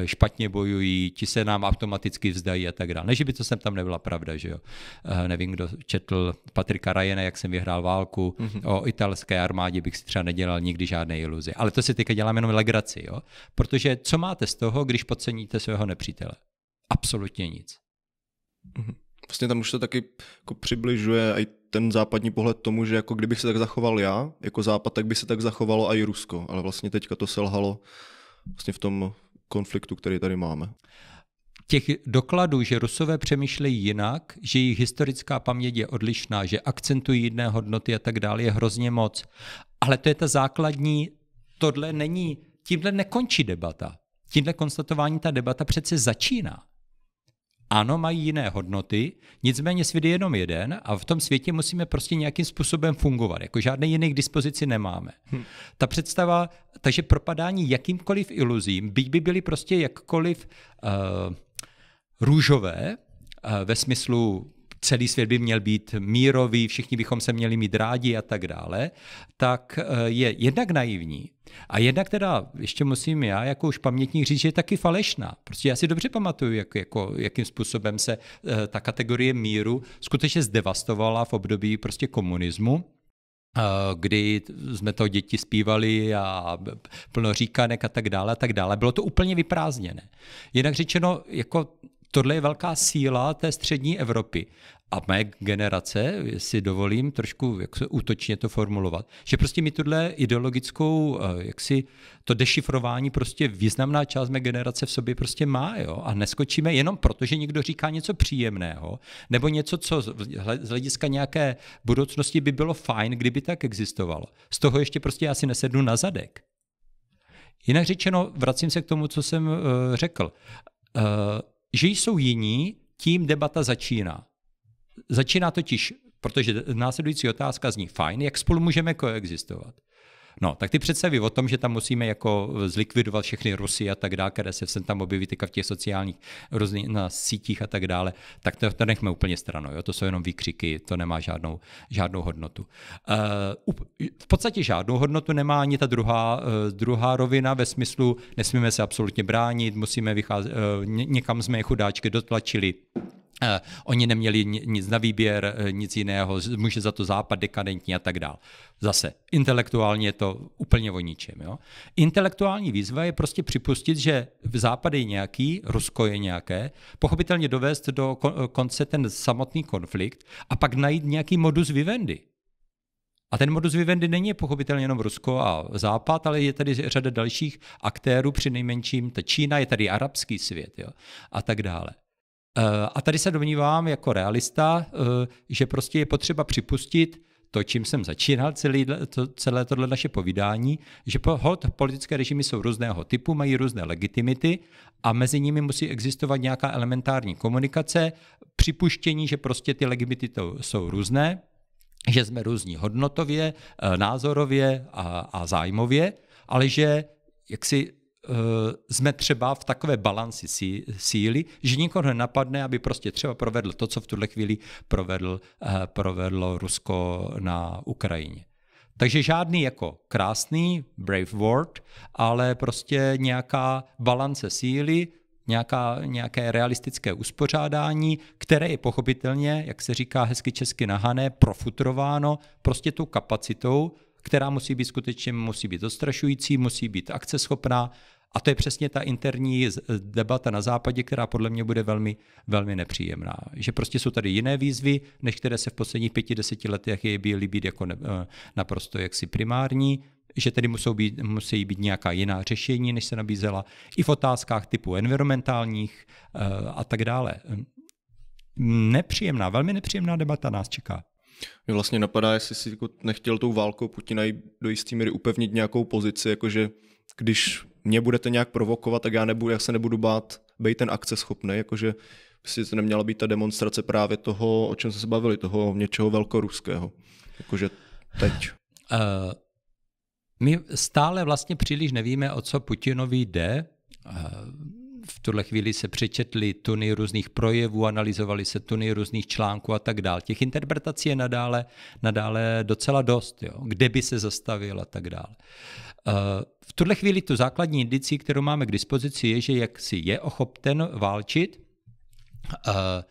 Eh, špatně špatně bojují, ti se nám automaticky vzdají a tak dále. Než by to sem tam nebyla pravda, že jo. Eh, nevím, kdo četl Patrika Ryana, jak jsem vyhrál válku, mm-hmm. o italské armádě bych si třeba nedělal nikdy žádné iluzi. Ale to si teďka děláme jenom legraci, jo. Protože co máte z toho, když podceníte svého nepřítele? Absolutně nic. Mm-hmm. Vlastně tam už se taky jako přibližuje i ten západní pohled tomu, že jako kdybych se tak zachoval já, jako západ, tak by se tak zachovalo i Rusko. Ale vlastně teďka to selhalo vlastně v tom konfliktu, který tady máme. Těch dokladů, že Rusové přemýšlejí jinak, že jejich historická paměť je odlišná, že akcentují jiné hodnoty a tak dále, je hrozně moc. Ale to je ta základní, tohle není, tímhle nekončí debata. Tímhle konstatování ta debata přece začíná. Ano, mají jiné hodnoty, nicméně svět je jenom jeden a v tom světě musíme prostě nějakým způsobem fungovat, jako žádné jiné k dispozici nemáme. Hm. Ta představa, takže propadání jakýmkoliv iluzím, byť by byly prostě jakkoliv uh, růžové, uh, ve smyslu celý svět by měl být mírový, všichni bychom se měli mít rádi a tak dále, tak eh, je jednak naivní, a jednak teda ještě musím já jako už pamětník říct, že je taky falešná. Prostě já si dobře pamatuju, jak, jako, jakým způsobem se eh, ta kategorie míru skutečně zdevastovala v období prostě komunismu eh, kdy jsme to děti zpívali a plno říkanek a tak dále a tak dále. Bylo to úplně vyprázdněné. Jinak řečeno, jako tohle je velká síla té střední Evropy. A mé generace, si dovolím trošku jak se, útočně to formulovat, že prostě mi tuhle ideologickou, eh, jak si to dešifrování prostě významná část mé generace v sobě prostě má, jo. A neskočíme jenom proto, že někdo říká něco příjemného, nebo něco, co z hlediska nějaké budoucnosti by bylo fajn, kdyby tak existovalo. Z toho ještě prostě já si nesednu na zadek. Jinak řečeno, vracím se k tomu, co jsem uh, řekl. Uh, že jsou jiní, tím debata začíná. Začíná totiž, protože následující otázka zní, fajn, jak spolu můžeme koexistovat. No, tak ty představy o tom, že tam musíme jako eh, zlikvidovat všechny Rusy a tak dále, které se sem tam objeví v těch sociálních různých na sítích a tak dále, tak to, to nechme úplně stranou. Jo? To jsou jenom výkřiky, to nemá žádnou, žádnou hodnotu. Uh, v podstatě žádnou hodnotu nemá ani ta druhá, uh, druhá rovina ve smyslu, nesmíme se absolutně bránit, musíme vycházet, uh, někam jsme je chudáčky dotlačili, Eh, oni neměli nic na výběr, eh, nic jiného, může za to západ dekadentní a tak dál. Zase, intelektuálně je to úplně o ničem. Jo? Intelektuální výzva je prostě připustit, že v západ je nějaký, Rusko je nějaké, pochopitelně dovést do konce ten samotný konflikt a pak najít nějaký modus vivendi. A ten modus vivendi není pochopitelně jenom Rusko a Západ, ale je tady řada dalších aktérů, při nejmenším ta Čína, je tady arabský svět jo, a tak dále. Eh, a tady se domnívám jako realista, eh, že prostě je potřeba připustit to, čím jsem začínal celý, to, celé tohle naše povídání, že hod politické režimy jsou různého typu, mají různé legitimity a mezi nimi musí existovat nějaká elementární komunikace, připuštění, že prostě ty legitimity to, jsou různé, že jsme různí hodnotově, eh, názorově a, a zájmově, ale že jak si Eh, jsme třeba v takové balanci sí, síly, že nikoho nenapadne, aby prostě třeba provedl to, co v tuhle chvíli provedl, eh, provedlo Rusko na Ukrajině. Takže žádný jako krásný brave word, ale prostě nějaká balance síly, nějaká, nějaké realistické uspořádání, které je pochopitelně, jak se říká hezky česky nahané, profutrováno prostě tu kapacitou která musí být skutečně musí být dostrašující, musí být akceschopná. A to je přesně ta interní debata na západě, která podle mě bude velmi, velmi nepříjemná. Že prostě jsou tady jiné výzvy, než které se v posledních pěti, deseti letech je byly být jako ne, eh, naprosto jaksi primární, že tedy musí být, musí být nějaká jiná řešení, než se nabízela, i v otázkách typu environmentálních eh, a tak dále. Nepříjemná, velmi nepříjemná debata nás čeká. Mě vlastně napadá, jestli si jako nechtěl tou válkou Putina do jisté míry upevnit nějakou pozici, jakože když mě budete nějak provokovat, tak já, nebudu, já se nebudu bát být ten akce schopný, jakože si to neměla být ta demonstrace právě toho, o čem jsme se bavili, toho něčeho velkoruského. Jakože teď. Uh, my stále vlastně příliš nevíme, o co Putinovi jde. Uh, tuhle chvíli se přečetli tuny různých projevů, analyzovali se tuny různých článků a tak dále. Těch interpretací je nadále, nadále docela dost, jo? kde by se zastavil a tak dále. Eh, v tuhle chvíli tu základní indicí, kterou máme k dispozici, je, že jak si je ochopten válčit, eh,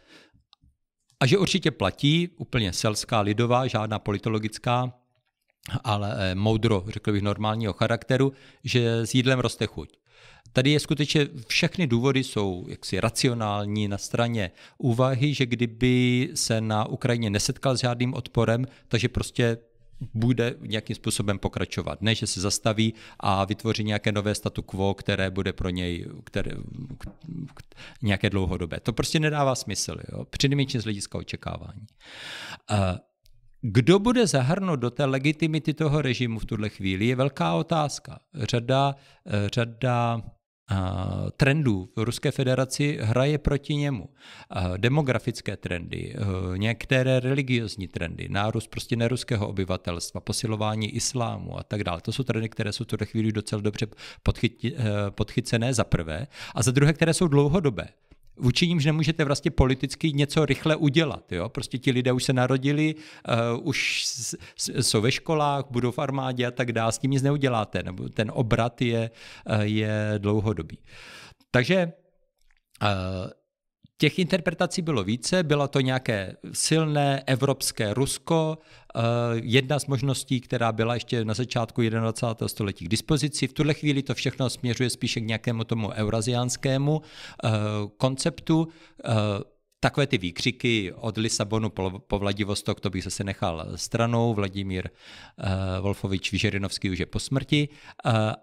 a že určitě platí úplně selská lidová, žádná politologická, ale eh, moudro, řekl bych, normálního charakteru, že s jídlem roste chuť. Tady je skutečně všechny důvody jsou jaksi racionální na straně úvahy, že kdyby se na Ukrajině nesetkal s žádným odporem, takže prostě bude nějakým způsobem pokračovat. Ne, že se zastaví a vytvoří nějaké nové statu quo, které bude pro něj které, k, k, nějaké dlouhodobé. To prostě nedává smysl, přinejmenším z hlediska očekávání. Eh, kdo bude zahrnout do té legitimity toho režimu v tuhle chvíli, je velká otázka. Řada, eh, řada Eh, trendů v Ruské federaci hraje proti němu. Eh, demografické trendy, eh, některé religiozní trendy, nárůst prostě neruského obyvatelstva, posilování islámu a tak dále. To jsou trendy, které jsou v tuto chvíli docela dobře podchycené za prvé a za druhé, které jsou dlouhodobé vůči nímž nemůžete vlastně politicky něco rychle udělat. Jo? Prostě ti lidé už se narodili, uh, už s, s, jsou ve školách, budou v armádě a tak dále, s tím nic neuděláte, nebo ten obrat je, uh, je dlouhodobý. Takže uh, Těch interpretací bylo více, bylo to nějaké silné evropské Rusko, eh, jedna z možností, která byla ještě na začátku 21. století k dispozici. V tuhle chvíli to všechno směřuje spíše k nějakému tomu euraziánskému eh, konceptu. Eh, takové ty výkřiky od Lisabonu po Vladivostok, to bych zase nechal stranou. Vladimír Wolfovič Vyžerinovský už je po smrti,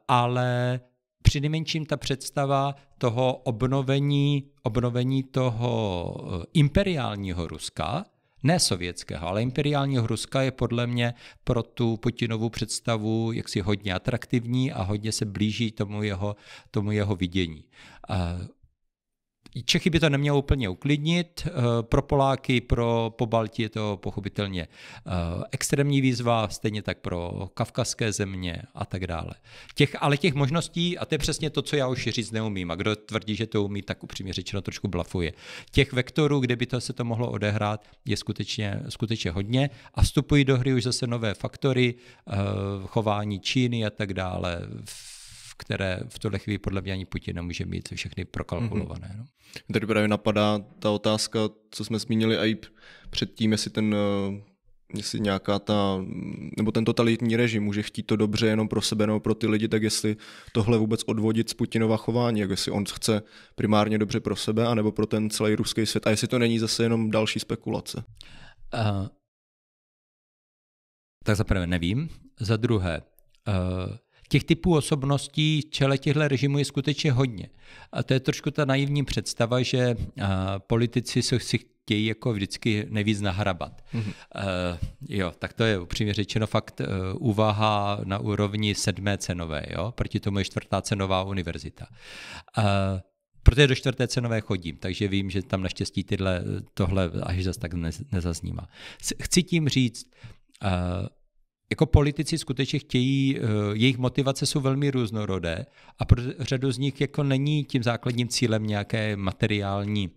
ale přinejmenším ta představa toho obnovení, obnovení toho eh, imperiálního Ruska, ne sovětského, ale imperiálního Ruska je podle mě pro tu Putinovu představu jaksi hodně atraktivní a hodně se blíží tomu jeho, tomu jeho vidění. Eh, Čechy by to nemělo úplně uklidnit, eh, pro Poláky, pro Pobalti je to pochopitelně eh, extrémní výzva, stejně tak pro kavkazské země a tak dále. Těch, ale těch možností, a to je přesně to, co já už říct neumím, a kdo tvrdí, že to umí, tak upřímně řečeno trošku blafuje. Těch vektorů, kde by to se to mohlo odehrát, je skutečně, skutečně hodně a vstupují do hry už zase nové faktory, eh, chování Číny a tak dále, které v tuhle chvíli podle mě ani Putin nemůže mít všechny prokalkulované. Mm-hmm. No. Tady právě napadá ta otázka, co jsme zmínili i předtím, jestli ten eh, jestli nějaká ta, nebo ten totalitní režim může chtít to dobře jenom pro sebe nebo pro ty lidi, tak jestli tohle vůbec odvodit z Putinova chování, jak jestli on chce primárně dobře pro sebe, anebo pro ten celý ruský svět, a jestli to není zase jenom další spekulace. Uh, tak za prvé nevím, za druhé uh, těch typů osobností čele těchto režimů je skutečně hodně. A to je trošku ta naivní představa, že a, politici se si chtějí jako vždycky nejvíc nahrabat. Mm-hmm. Uh, jo, tak to je upřímně řečeno fakt uh, úvaha na úrovni sedmé cenové, jo? proti tomu je čtvrtá cenová univerzita. Uh, protože do čtvrté cenové chodím, takže vím, že tam naštěstí tyhle, tohle až zase tak nez, nezaznívá. Chci tím říct, uh, jako politici skutečně chtějí, eh, jejich motivace jsou velmi různorodé a pro řadu z nich jako není tím základním cílem nějaké materiální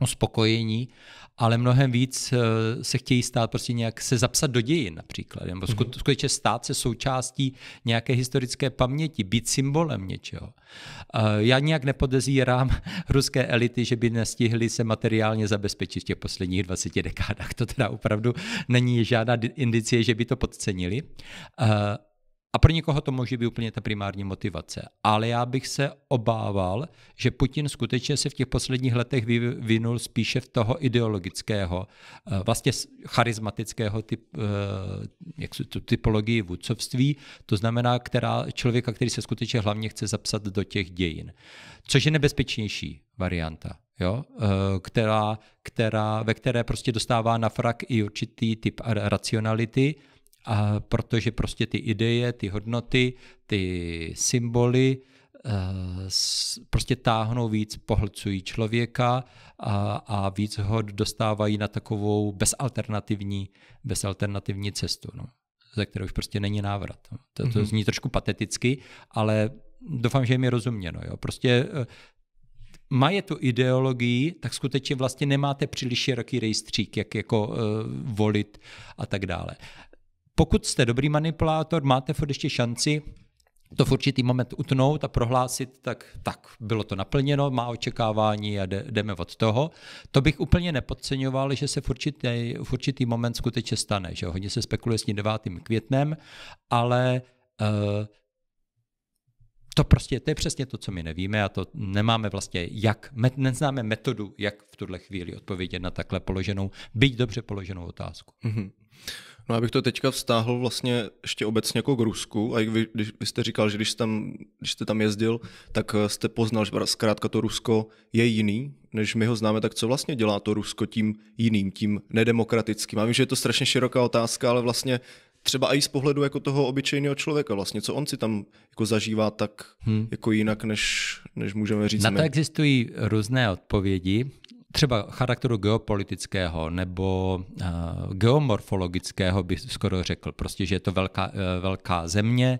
uspokojení, ale mnohem víc eh, se chtějí stát prostě nějak se zapsat do dějin například, nebo mhm. skutečně stát se součástí nějaké historické paměti, být symbolem něčeho. Eh, já nějak nepodezírám ruské elity, že by nestihly se materiálně zabezpečit v těch posledních 20 dekádách. To teda opravdu není žádná indicie, že by to podcenili, eh, a pro někoho to může být úplně ta primární motivace. Ale já bych se obával, že Putin skutečně se v těch posledních letech vyvinul spíše v toho ideologického, eh, vlastně charismatického typ, eh, jak jsou to, typologii vůdcovství, to znamená která, člověka, který se skutečně hlavně chce zapsat do těch dějin. Což je nebezpečnější varianta jo, eh, která, která, ve které prostě dostává na frak i určitý typ racionality a protože prostě ty ideje, ty hodnoty, ty symboly eh, prostě táhnou víc, pohlcují člověka a, a víc ho dostávají na takovou bezalternativní, bezalternativní cestu, no, ze které už prostě není návrat. No, to, to mhm. zní trošku pateticky, ale doufám, že je mi rozuměno. Jo. Prostě eh, Maje tu ideologii, tak skutečně vlastně nemáte příliš široký rejstřík, jak jako uh, volit a tak dále pokud jste dobrý manipulátor, máte furt ještě šanci to v určitý moment utnout a prohlásit, tak, tak bylo to naplněno, má očekávání a jdeme od toho. To bych úplně nepodceňoval, že se v určitý, v určitý moment skutečně stane. Že? Hodně se spekuluje s tím 9. květnem, ale uh, to prostě, to je přesně to, co my nevíme a to nemáme vlastně jak, met, neznáme metodu, jak v tuhle chvíli odpovědět na takhle položenou, byť dobře položenou otázku. Mm-hmm. No abych to teďka vztáhl vlastně ještě obecně jako k Rusku a jak vy, když, vy jste říkal, že když, tam, když jste tam jezdil, tak eh, jste poznal, že zkrátka to Rusko je jiný, než my ho známe, tak co vlastně dělá to Rusko tím jiným, tím nedemokratickým? A vím, že je to strašně široká otázka, ale vlastně třeba i z pohledu jako toho obyčejného člověka, vlastně, co on si tam jako zažívá tak hmm. jako jinak, než, než můžeme říct. Na to my. existují různé odpovědi třeba charakteru geopolitického nebo uh, geomorfologického, bych skoro řekl. Prostě, že je to velká, uh, velká země,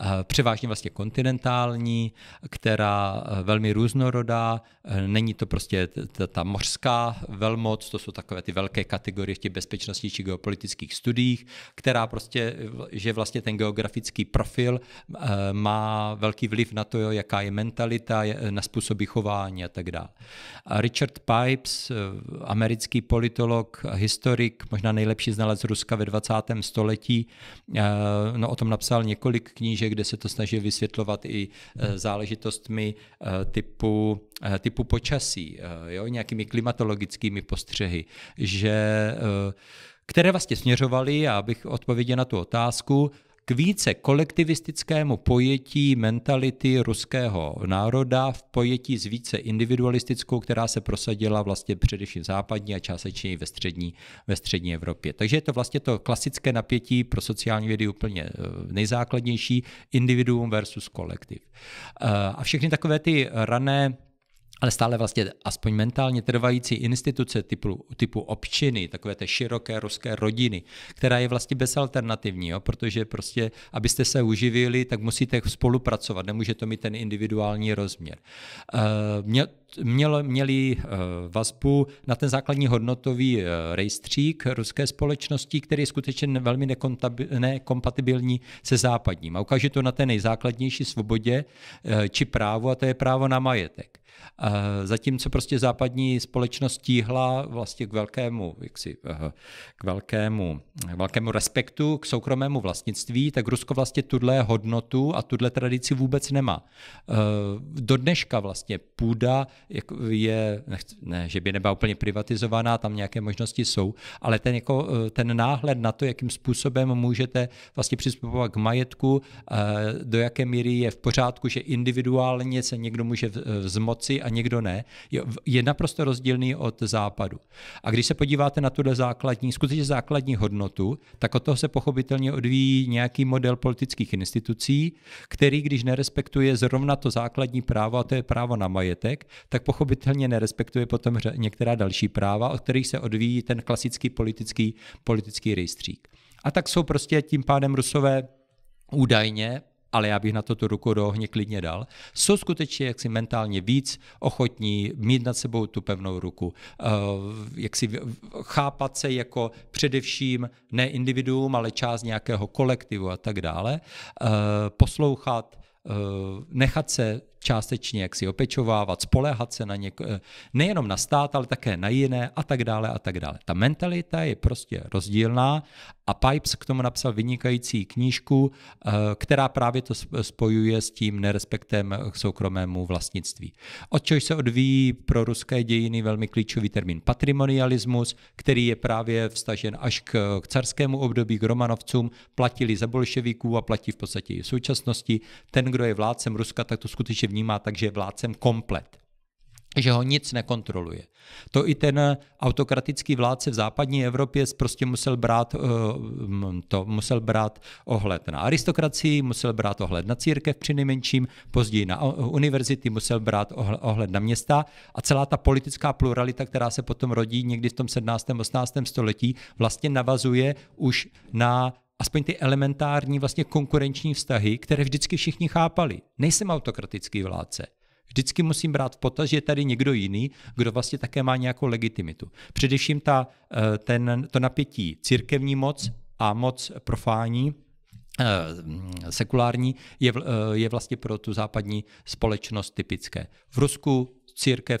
uh, převážně vlastně kontinentální, která uh, velmi různorodá. Uh, není to prostě ta mořská velmoc, to jsou takové ty velké kategorie v těch bezpečnostních či geopolitických studiích, která prostě, že vlastně ten geografický profil uh, má velký vliv na to, jaká je mentalita, na způsoby chování a tak dále. Richard Pye Pipes, eh, americký politolog, historik, možná nejlepší znalec Ruska ve 20. století, eh, no o tom napsal několik knížek, kde se to snaží vysvětlovat i eh, záležitostmi typu, typu počasí, jo, nějakými klimatologickými postřehy, že které vlastně směřovaly, abych odpověděl na tu otázku, k více kolektivistickému pojetí mentality ruského národa v pojetí s více individualistickou, která se prosadila vlastně především v západní a částečně i ve střední, ve střední Evropě. Takže je to vlastně to klasické napětí pro sociální vědy úplně eh, nejzákladnější, individuum versus kolektiv. Eh, a všechny takové ty rané ale stále vlastně aspoň mentálně trvající instituce typu, typu občiny, takové té široké ruské rodiny, která je vlastně bezalternativní, jo? protože prostě, abyste se uživili, tak musíte spolupracovat, nemůže to mít ten individuální rozměr. Eh, mě, mělo, měli eh, vazbu na ten základní hodnotový eh, rejstřík ruské společnosti, který je skutečně velmi nekompatibilní se západním. A ukáže to na té nejzákladnější svobodě či právu, a to je právo na majetek. Eh, zatímco prostě západní společnost tíhla vlastně k velkému, jaksi, eh, k velkému, k eh, velkému respektu k soukromému vlastnictví, tak Rusko vlastně tuhle hodnotu a tuhle tradici vůbec nemá. Do dneška vlastně půda je, ne, že by nebyla úplně privatizovaná, tam nějaké možnosti jsou, ale ten, jako, ten náhled na to, jakým způsobem můžete vlastně přistupovat k majetku, do jaké míry je v pořádku, že individuálně se někdo může vzmoci věci a někdo ne, je, je naprosto rozdílný od západu. A když se podíváte na tuhle základní, skutečně základní hodnotu, tak od toho se pochopitelně odvíjí nějaký model politických institucí, který, když nerespektuje zrovna to základní právo, a to je právo na majetek, tak pochopitelně nerespektuje potom některá další práva, od kterých se odvíjí ten klasický politický, politický rejstřík. A tak jsou prostě tím pádem rusové údajně ale já bych na to tu ruku do ohně klidně dal, jsou skutečně jaksi mentálně víc ochotní mít nad sebou tu pevnou ruku, eh, jaksi chápat se jako především ne individuum, ale část nějakého kolektivu a tak dále, eh, poslouchat, eh, nechat se částečně jaksi opečovávat, spolehat se na něk- eh, nejenom na stát, ale také na jiné a tak dále a tak dále. Ta mentalita je prostě rozdílná a Pipes k tomu napsal vynikající knížku, eh, která právě to spojuje s tím nerespektem k soukromému vlastnictví. Od čehož se odvíjí pro ruské dějiny velmi klíčový termín patrimonialismus, který je právě vstažen až k, k carskému období, k Romanovcům, platili za bolševiků a platí v podstatě i v současnosti. Ten, kdo je vládcem Ruska, tak to skutečně vnímá tak, že je vládcem komplet že ho nic nekontroluje. To i ten autokratický vládce v západní Evropě prostě musel brát, eh, to, musel brát ohled na aristokracii, musel brát ohled na církev při nejmenším, později na univerzity, musel brát ohled na města a celá ta politická pluralita, která se potom rodí někdy v tom 17. 18. století, vlastně navazuje už na aspoň ty elementární vlastně konkurenční vztahy, které vždycky všichni chápali. Nejsem autokratický vládce. Vždycky musím brát v potaz, že je tady někdo jiný, kdo vlastně také má nějakou legitimitu. Především ta, eh, ten, to napětí církevní moc a moc profání, eh, sekulární, je, eh, je vlastně pro tu západní společnost typické. V Rusku církev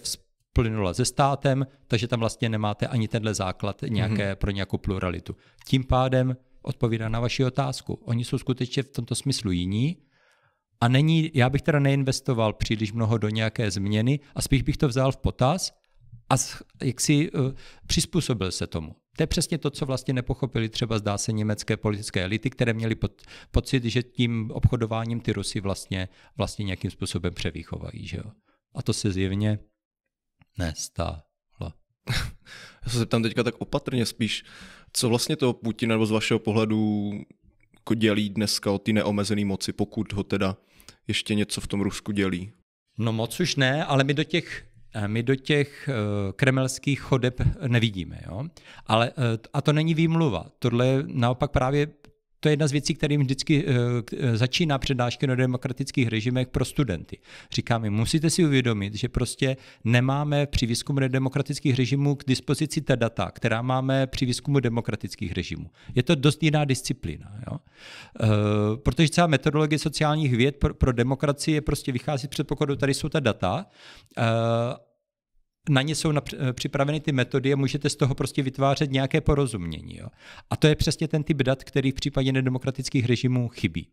plynula ze státem, takže tam vlastně nemáte ani tenhle základ nějaké, mm-hmm. pro nějakou pluralitu. Tím pádem odpovídá na vaši otázku. Oni jsou skutečně v tomto smyslu jiní a není, já bych teda neinvestoval příliš mnoho do nějaké změny a spíš bych to vzal v potaz a jak si uh, přizpůsobil se tomu. To je přesně to, co vlastně nepochopili třeba zdá se německé politické elity, které měly pod, pocit, že tím obchodováním ty Rusy vlastně, vlastně nějakým způsobem převýchovají. Že jo? A to se zjevně nestá. já se zeptám teďka tak opatrně spíš, co vlastně toho Putin nebo z vašeho pohledu jako dělí dneska o ty neomezené moci, pokud ho teda ještě něco v tom Rusku dělí? No moc už ne, ale my do těch eh, my do těch eh, kremelských chodeb nevidíme. Jo? Ale, eh, a to není výmluva. Tohle je naopak právě to je jedna z věcí, kterým vždycky eh, eh, začíná přednášky na demokratických režimech pro studenty. Říkáme, musíte si uvědomit, že prostě nemáme při výzkumu demokratických režimů k dispozici ta data, která máme při výzkumu demokratických režimů. Je to dost jiná disciplína. Jo? Eh, protože celá metodologie sociálních věd pro, demokracii je prostě vychází z předpokladu, tady jsou ta data na ně jsou eh, připraveny ty metody a můžete z toho prostě vytvářet nějaké porozumění. Jo. A to je přesně ten typ dat, který v případě nedemokratických režimů chybí.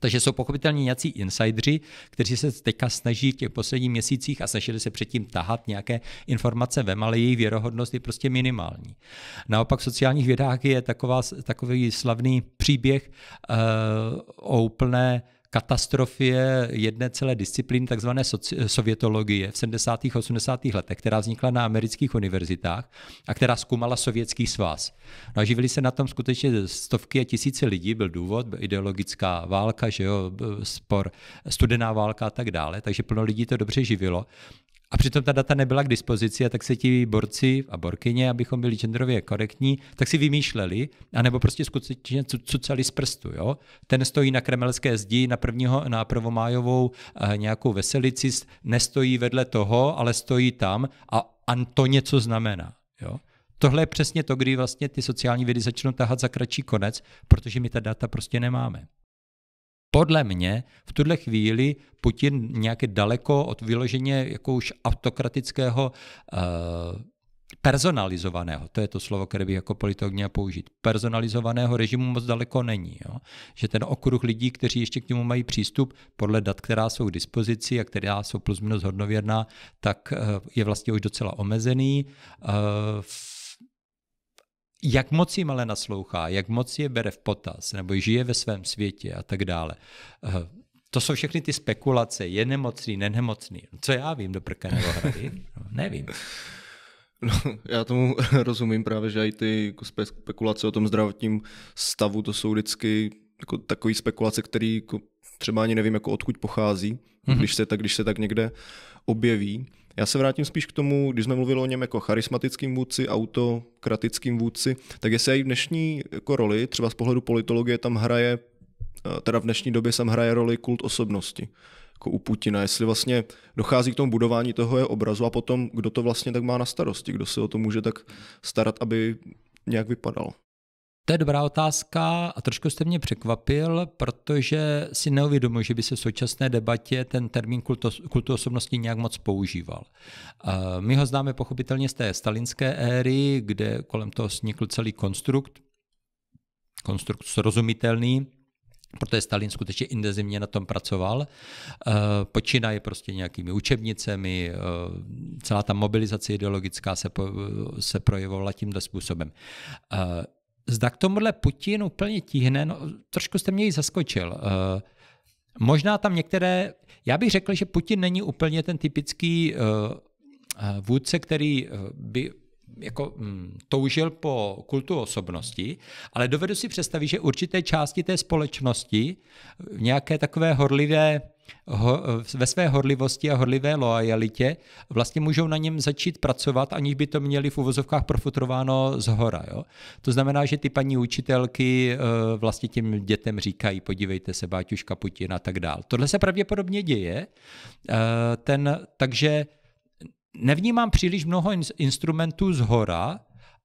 Takže jsou pochopitelně nějací insidři, kteří se teďka snaží v těch posledních měsících a snažili se předtím tahat nějaké informace ve ale její věrohodnost je prostě minimální. Naopak v sociálních vědách je taková, takový slavný příběh uh, o úplné je jedné celé disciplíny, takzvané sovětologie v 70. a 80. letech, která vznikla na amerických univerzitách a která zkoumala sovětský svaz. No a živili se na tom skutečně stovky a tisíce lidí, byl důvod, ideologická válka, že jo, spor, studená válka a tak dále, takže plno lidí to dobře živilo a přitom ta data nebyla k dispozici a tak se ti borci a borkyně, abychom byli genderově korektní, tak si vymýšleli, anebo prostě skutečně cucali z prstu. Jo? Ten stojí na kremelské zdi na, prvního, na prvomájovou eh, nějakou veselici, nestojí vedle toho, ale stojí tam a, a to něco znamená. Jo? Tohle je přesně to, kdy vlastně ty sociální vědy začnou tahat za kratší konec, protože my ta data prostě nemáme podle mě v tuhle chvíli Putin nějaké daleko od vyloženě jako už autokratického uh, personalizovaného, to je to slovo, které bych jako politolog měl použít, personalizovaného režimu moc daleko není. Jo? Že ten okruh lidí, kteří ještě k němu mají přístup, podle dat, která jsou k dispozici a která jsou plus minus hodnověrná, tak eh, je vlastně už docela omezený. V eh, jak moc jim ale naslouchá, jak moc je bere v potaz, nebo žije ve svém světě a tak dále. Eh, to jsou všechny ty spekulace, je nemocný, nenemocný. No, co já vím do prka nebo hrady? No, nevím. No, já tomu rozumím právě, že i ty jako spekulace o tom zdravotním stavu, to jsou vždycky jako takové spekulace, které jako třeba ani nevím, jako odkud pochází, mm-hmm. když, se tak, když se tak někde objeví. Já se vrátím spíš k tomu, když jsme mluvili o něm jako charismatickým vůdci, autokratickým vůdci, tak jestli i v dnešní jako roli, třeba z pohledu politologie, tam hraje, eh, teda v dnešní době tam hraje roli kult osobnosti jako u Putina, jestli vlastně dochází k tomu budování toho jeho obrazu a potom, kdo to vlastně tak má na starosti, kdo se o to může tak starat, aby nějak vypadal. To je dobrá otázka a trošku jste mě překvapil, protože si neuvědomuji, že by se v současné debatě ten termín kultu, osobnosti nějak moc používal. My ho známe pochopitelně z té stalinské éry, kde kolem toho vznikl celý konstrukt, konstrukt srozumitelný, protože Stalin skutečně intenzivně na tom pracoval. E, počínaje prostě nějakými učebnicemi, e, celá ta mobilizace ideologická se, e, se projevovala tímto způsobem. Zda k tomuhle Putin úplně tíhne, no, trošku jste mě ji zaskočil. Uh, možná tam některé, já bych řekl, že Putin není úplně ten typický uh, vůdce, který by jako mm, toužil po kultu osobnosti, ale dovedu si představit, že určité části té společnosti v eh, nějaké takové horlivé, ho, eh, ve své horlivosti a horlivé loajalitě vlastně můžou na něm začít pracovat, aniž by to měli v uvozovkách profutrováno z hora. Jo? To znamená, že ty paní učitelky eh, vlastně těm dětem říkají, podívejte se, Báťuška Putin a tak dál. Tohle se pravděpodobně děje, ten, takže nevnímám příliš mnoho in- instrumentů z hora,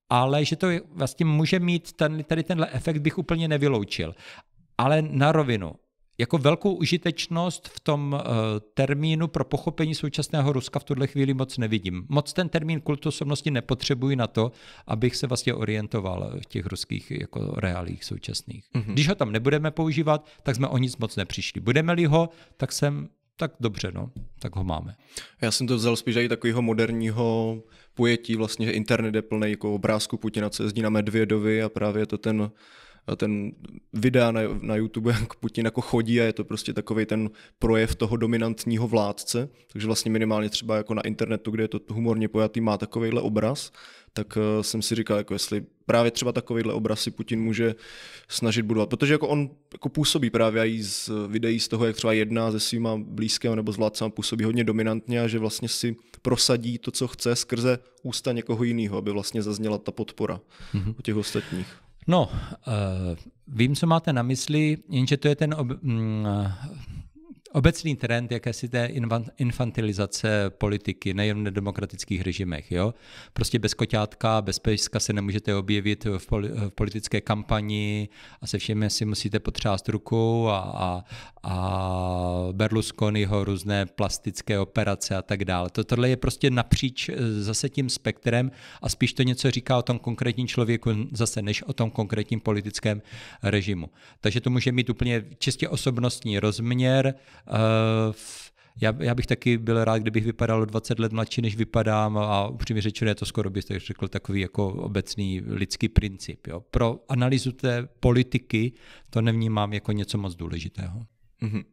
ale že to vlastně může mít ten, tady tenhle efekt, bych úplně nevyloučil. Ale na rovinu, jako velkou užitečnost v tom uh, termínu pro pochopení současného Ruska v tuhle chvíli moc nevidím. Moc ten termín kultu osobnosti nepotřebuji na to, abych se vlastně orientoval v těch ruských jako reálích současných. Mm-hmm. Když ho tam nebudeme používat, tak jsme o nic moc nepřišli. Budeme-li ho, tak jsem tak dobře, no, tak ho máme. Já jsem to vzal spíš i takového moderního pojetí, vlastně, že internet je plný jako obrázku Putina, co jezdí na Medvědovi a právě to ten ten videa na, na YouTube, jak Putin jako chodí a je to prostě takový ten projev toho dominantního vládce, takže vlastně minimálně třeba jako na internetu, kde je to humorně pojatý, má takovýhle obraz, tak eh, jsem si říkal, jako jestli právě třeba takovýhle obraz si Putin může snažit budovat, protože jako on jako působí právě i z videí z toho, jak třeba jedná se svýma blízkého nebo s vládcem působí hodně dominantně a že vlastně si prosadí to, co chce skrze ústa někoho jiného, aby vlastně zazněla ta podpora mm-hmm. u těch ostatních. No, uh, vím, co máte na mysli, jenže to je ten ob, mm, obecný trend jakési té infantilizace politiky, nejen v nedemokratických režimech. Jo? Prostě bez koťátka, bez pejska se nemůžete objevit v, v politické kampani a se všemi si musíte potřást rukou a, a, a Berlusconiho různé plastické operace a tak dále. To, tohle je prostě napříč eh, zase tím spektrem a spíš to něco říká o tom konkrétním člověku zase než o tom konkrétním politickém režimu. Takže to může mít úplně čistě osobnostní rozměr, Eh, já, já bych taky byl rád, kdybych vypadal 20 let mladší, než vypadám a upřímně řečeno je to skoro bych tak řekl takový jako obecný lidský princip. Jo. Pro analýzu té politiky to nevnímám jako něco moc důležitého. Mm-hmm.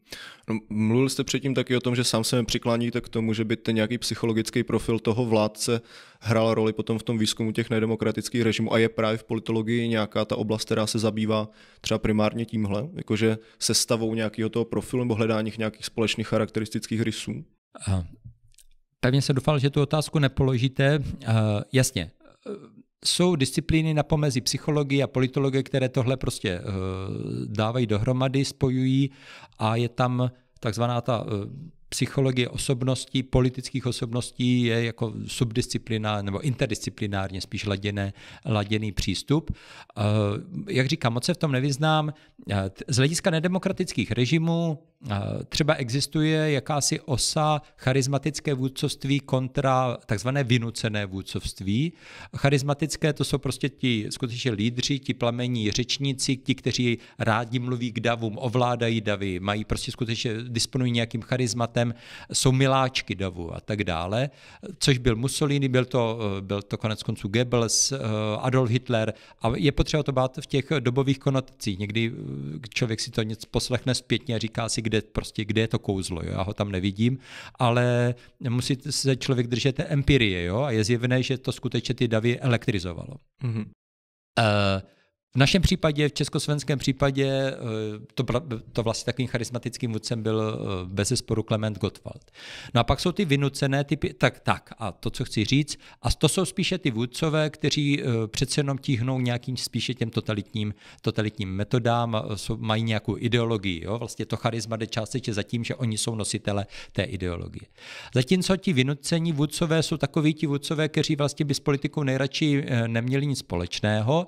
No, mluvil jste předtím taky o tom, že sám se přikláníte k tomu, že by ten nějaký psychologický profil toho vládce hrál roli potom v tom výzkumu těch nedemokratických režimů a je právě v politologii nějaká ta oblast, která se zabývá třeba primárně tímhle, jakože sestavou nějakého toho profilu nebo hledání nějakých společných charakteristických rysů? Aha. Pevně se doufal, že tu otázku nepoložíte. Uh, jasně, eh, jsou disciplíny na pomezí psychologie a politologie, které tohle prostě uh, dávají dohromady, spojují a je tam takzvaná ta uh, psychologie osobností, politických osobností je jako subdisciplina nebo interdisciplinárně spíš laděné, laděný přístup. Uh, jak říkám, moc se v tom nevyznám. Z hlediska nedemokratických režimů Eh, třeba existuje jakási osa charismatické vůdcovství kontra takzvané vynucené vůdcovství. Charismatické to jsou prostě ti skutečně lídři, ti plamení řečníci, ti, kteří rádi mluví k davům, ovládají davy, mají prostě skutečně, disponují nějakým charismatem, jsou miláčky davu a tak dále, což byl Mussolini, byl to, eh, byl to konec konců Goebbels, eh, Adolf Hitler a je potřeba to bát v těch dobových konotacích. Někdy člověk si to něco poslechne zpětně a říká si, kde, prostě, kde je to kouzlo, jo? já ho tam nevidím, ale musí se člověk držet té empirie jo? a je zjevné, že to skutečně ty davy elektrizovalo. Mm-hmm. Uh, v našem případě, v československém případě, eh, to, to vlastně takovým charismatickým vůdcem byl eh, bez zesporu Klement Gottwald. No a pak jsou ty vynucené typy, tak, tak, a to, co chci říct, a to jsou spíše ty vůdcové, kteří eh, přece jenom tíhnou nějakým spíše těm totalitním, totalitním metodám, jsou, mají nějakou ideologii. Jo? Vlastně to charisma jde částečně za tím, že oni jsou nositele té ideologie. Zatímco ti vynucení vůdcové jsou takoví ti vůdcové, kteří vlastně by s politikou nejradši neměli nic společného,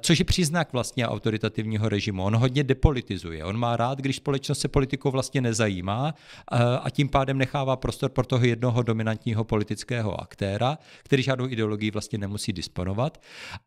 co což je příznak vlastně autoritativního režimu. On hodně depolitizuje, on má rád, když společnost se politikou vlastně nezajímá a tím pádem nechává prostor pro toho jednoho dominantního politického aktéra, který žádnou ideologii vlastně nemusí disponovat.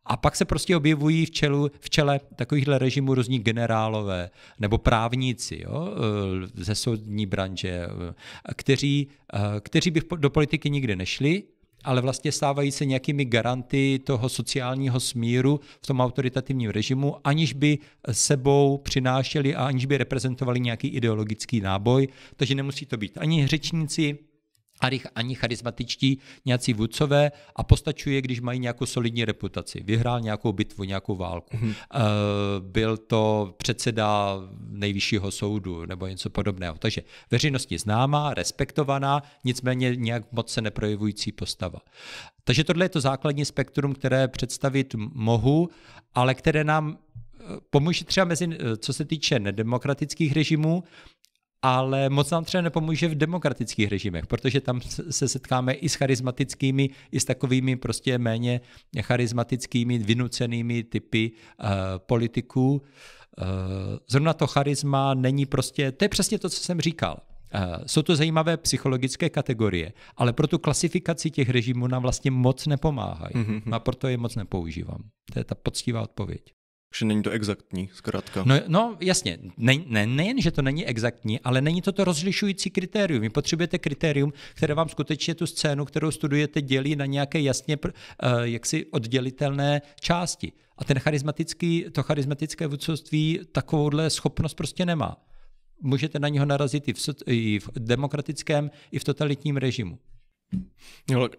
A pak se prostě objevují v, čelu, v čele takovýchhle režimů různí generálové nebo právníci jo, eh, ze soudní branže, eh, kteří, eh, kteří by do politiky nikdy nešli, ale vlastně stávají se nějakými garanty toho sociálního smíru v tom autoritativním režimu, aniž by sebou přinášeli a aniž by reprezentovali nějaký ideologický náboj. Takže nemusí to být ani řečníci, ani charismatičtí nějací vůdcové a postačuje, když mají nějakou solidní reputaci. Vyhrál nějakou bitvu, nějakou válku. Mm-hmm. Byl to předseda nejvyššího soudu nebo něco podobného. Takže je známá, respektovaná, nicméně nějak moc se neprojevující postava. Takže tohle je to základní spektrum, které představit mohu, ale které nám eh, pomůže třeba mezi, eh, co se týče nedemokratických režimů, ale moc nám třeba nepomůže v demokratických režimech, protože tam se setkáme i s charismatickými, i s takovými prostě méně charismatickými, vynucenými typy uh, politiků. Uh, zrovna to charisma není prostě, to je přesně to, co jsem říkal. Eh, jsou to zajímavé psychologické kategorie, ale pro tu klasifikaci těch režimů nám vlastně moc nepomáhají. Mm-hmm. A proto je moc nepoužívám. To je ta poctivá odpověď že není to exaktní, zkrátka. No, no jasně, ne, ne, nejen, že to není exaktní, ale není to to rozlišující kritérium. Vy potřebujete kritérium, které vám skutečně tu scénu, kterou studujete, dělí na nějaké jasně uh, jaksi oddělitelné části. A ten charismatický, to charismatické vůdcovství takovouhle schopnost prostě nemá. Můžete na něho narazit i v, i v demokratickém, i v totalitním režimu.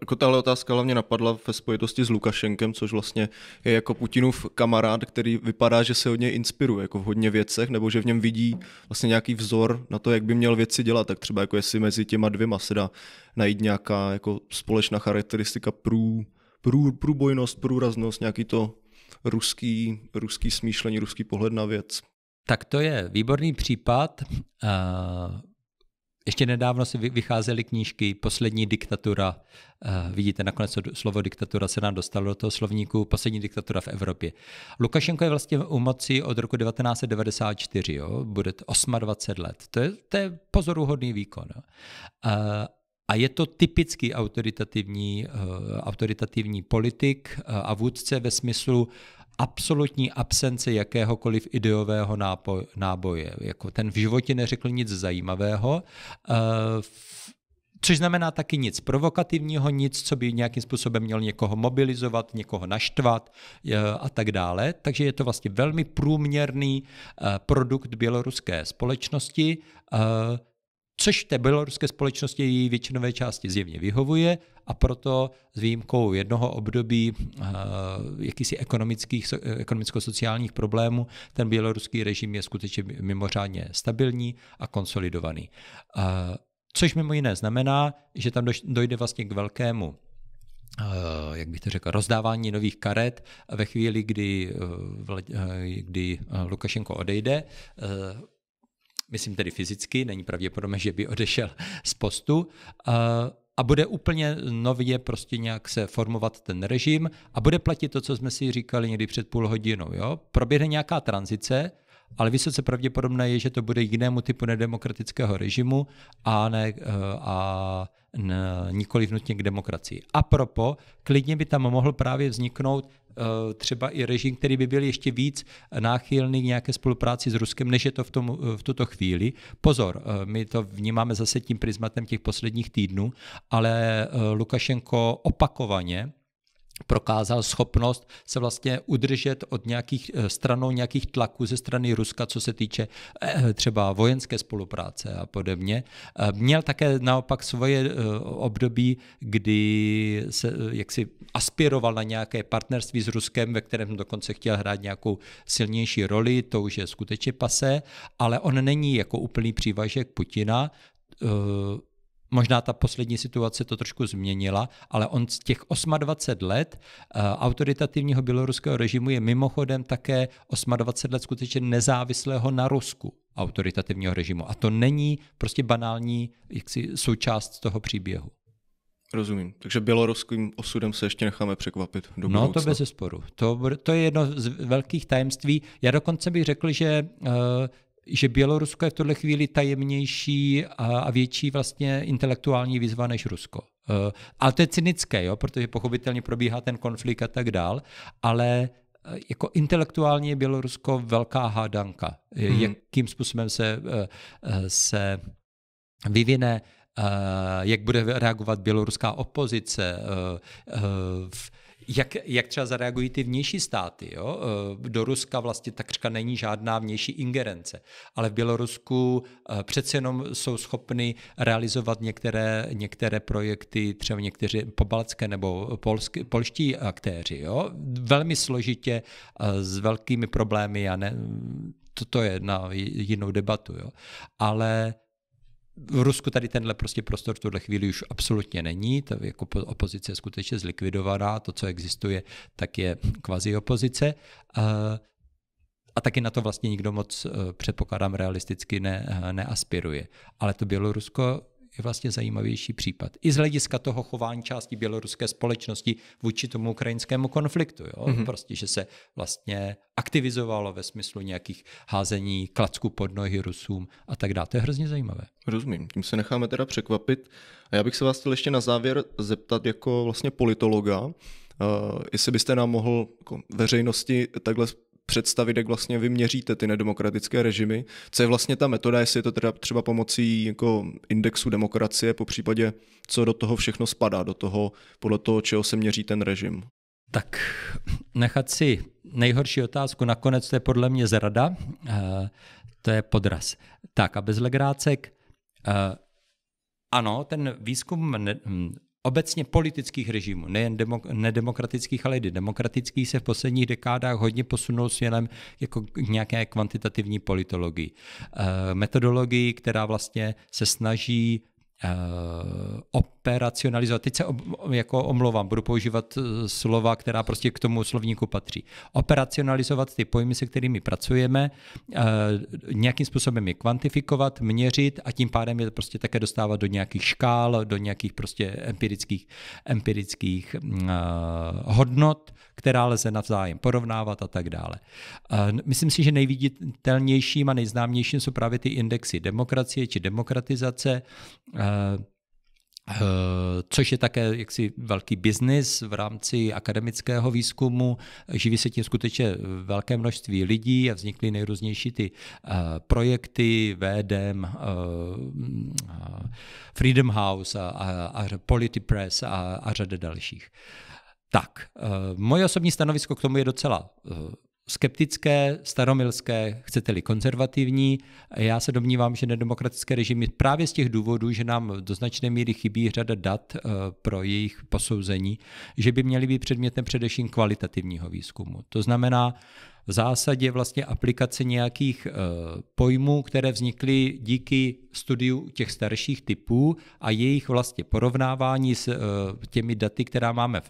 Jako tahle otázka hlavně napadla ve spojitosti s Lukašenkem, což vlastně je jako Putinův kamarád, který vypadá, že se hodně inspiruje jako v hodně věcech, nebo že v něm vidí vlastně nějaký vzor na to, jak by měl věci dělat. Tak třeba jako jestli mezi těma dvěma se dá najít nějaká jako společná charakteristika prů, prů, průbojnost, průraznost, nějaký to ruský, ruský smýšlení, ruský pohled na věc. Tak to je výborný případ. Uh ještě nedávno si vycházely knížky Poslední diktatura. Eh, vidíte, nakonec slovo diktatura se nám dostalo do toho slovníku. Poslední diktatura v Evropě. Lukašenko je vlastně u moci od roku 1994, jo? bude 28 let. To je, to je pozoruhodný výkon. Jo? Eh, a je to typický autoritativní, eh, autoritativní politik a vůdce ve smyslu absolutní absence jakéhokoliv ideového náboje. Jako ten v životě neřekl nic zajímavého, eh, což znamená taky nic provokativního, nic, co by nějakým způsobem měl někoho mobilizovat, někoho naštvat eh, a tak dále. Takže je to vlastně velmi průměrný eh, produkt běloruské společnosti, což té běloruské společnosti její většinové části zjevně vyhovuje a proto s výjimkou jednoho období eh, jakýsi ekonomických, eh, ekonomicko-sociálních problémů ten běloruský režim je skutečně mimořádně stabilní a konsolidovaný. Eh, což mimo jiné znamená, že tam dojde vlastně k velkému jak bych to řekl, rozdávání nových karet ve chvíli, kdy, kdy Lukašenko odejde, myslím tedy fyzicky, není pravděpodobné, že by odešel z postu, a bude úplně nově prostě nějak se formovat ten režim a bude platit to, co jsme si říkali někdy před půl hodinou. Jo? Proběhne nějaká tranzice, ale vysoce pravděpodobné je, že to bude jinému typu nedemokratického režimu a, ne, eh, a nikoli nutně k demokracii. A propo, klidně by tam mohl právě vzniknout Eh, třeba i režim, který by byl ještě víc náchylný k nějaké spolupráci s Ruskem, než je to v, tom, eh, v tuto chvíli. Pozor, eh, my to vnímáme zase tím prismatem těch posledních týdnů, ale Lukašenko opakovaně prokázal schopnost se vlastně udržet od nějakých eh, stranou nějakých tlaků ze strany Ruska, co se týče eh, třeba vojenské spolupráce a podobně. Eh, měl také naopak svoje období, kdy se jaksi aspiroval na nějaké partnerství s Ruskem, ve kterém dokonce chtěl hrát nějakou silnější roli, to už je skutečně pase, ale on není jako úplný přívažek Putina, Možná ta poslední situace to trošku změnila, ale on z těch 28 let uh, autoritativního běloruského režimu je mimochodem také 28 let skutečně nezávislého na Rusku autoritativního režimu. A to není prostě banální jaksi, součást toho příběhu. Rozumím. Takže běloruským osudem se ještě necháme překvapit. Do no, to bez sporu. To, to je jedno z velkých tajemství. Já dokonce bych řekl, že uh, že Bělorusko je v tuhle chvíli tajemnější a, a větší vlastně intelektuální výzva než Rusko. Eh, ale to je cynické, jo, protože pochopitelně probíhá ten konflikt a tak dál, ale eh, jako intelektuálně je Bělorusko velká hádanka, eh, hmm. jakým způsobem se, se vyvine, jak bude reagovat běloruská opozice, v, jak, jak třeba zareagují ty vnější státy? Jo? Eh, do Ruska vlastně takřka není žádná vnější ingerence, ale v Bělorusku eh, přece jenom jsou schopny realizovat některé, některé projekty, třeba někteří pobaltské nebo polsky, polští aktéři. Jo? Velmi složitě, eh, s velkými problémy, a ne, to, to je na jinou debatu, jo? ale v Rusku tady tenhle prostě prostor v tuhle chvíli už absolutně není, ta jako opozice je skutečně zlikvidovaná, to, co existuje, tak je kvazi opozice. A taky na to vlastně nikdo moc, eh, předpokládám, realisticky ne, eh, neaspiruje. Ale to Bělorusko je vlastně zajímavější případ. I z hlediska toho chování části běloruské společnosti vůči tomu ukrajinskému konfliktu. Jo? Mm-hmm. Prostě, že se vlastně aktivizovalo ve smyslu nějakých házení klacku pod nohy Rusům a tak dále. To je hrozně zajímavé. Rozumím, tím se necháme teda překvapit. A já bych se vás chtěl ještě na závěr zeptat jako vlastně politologa, Uh, jestli byste nám mohl jako veřejnosti takhle představit, jak vlastně vyměříte ty nedemokratické režimy, co je vlastně ta metoda, jestli je to teda třeba pomocí jako indexu demokracie, po případě co do toho všechno spadá, do toho, podle toho, čeho se měří ten režim. Tak nechat si nejhorší otázku nakonec, to je podle mě zrada, eh, to je podraz. Tak a bez legrácek, eh, ano, ten výzkum hm, obecně politických režimů, nejen demok- nedemokratických, ale i demokratických, se v posledních dekádách hodně posunul směrem jako k nějaké kvantitativní politologii. E, metodologii, která vlastně se snaží Uh, operacionalizovat. Teď se ob, jako omlouvám, budu používat eh, slova, která prostě k tomu slovníku patří. Operacionalizovat ty pojmy, se kterými pracujeme, uh, nějakým způsobem je kvantifikovat, měřit a tím pádem je prostě také dostávat do nějakých škál, do nějakých prostě empirických, empirických uh, hodnot, která lze navzájem porovnávat a tak dále. Eh, myslím si, že nejviditelnějším a nejznámějším jsou právě ty indexy demokracie či demokratizace, eh, eh, což je také jaksi velký biznis v rámci akademického výzkumu. Živí se tím skutečně velké množství lidí a vznikly nejrůznější ty projekty, VDM, Freedom House a, a, a a, a řada dalších. Tak, eh, moje osobní stanovisko k tomu je docela eh, skeptické, staromilské, chcete-li konzervativní. Já se domnívám, že nedemokratické režimy právě z těch důvodů, že nám do značné míry chybí řada dat eh, pro jejich posouzení, že by měly být předmětem především kvalitativního výzkumu. To znamená, v zásadě vlastně aplikace nějakých eh, pojmů, které vznikly díky studiu těch starších typů a jejich vlastně porovnávání s eh, těmi daty, která máme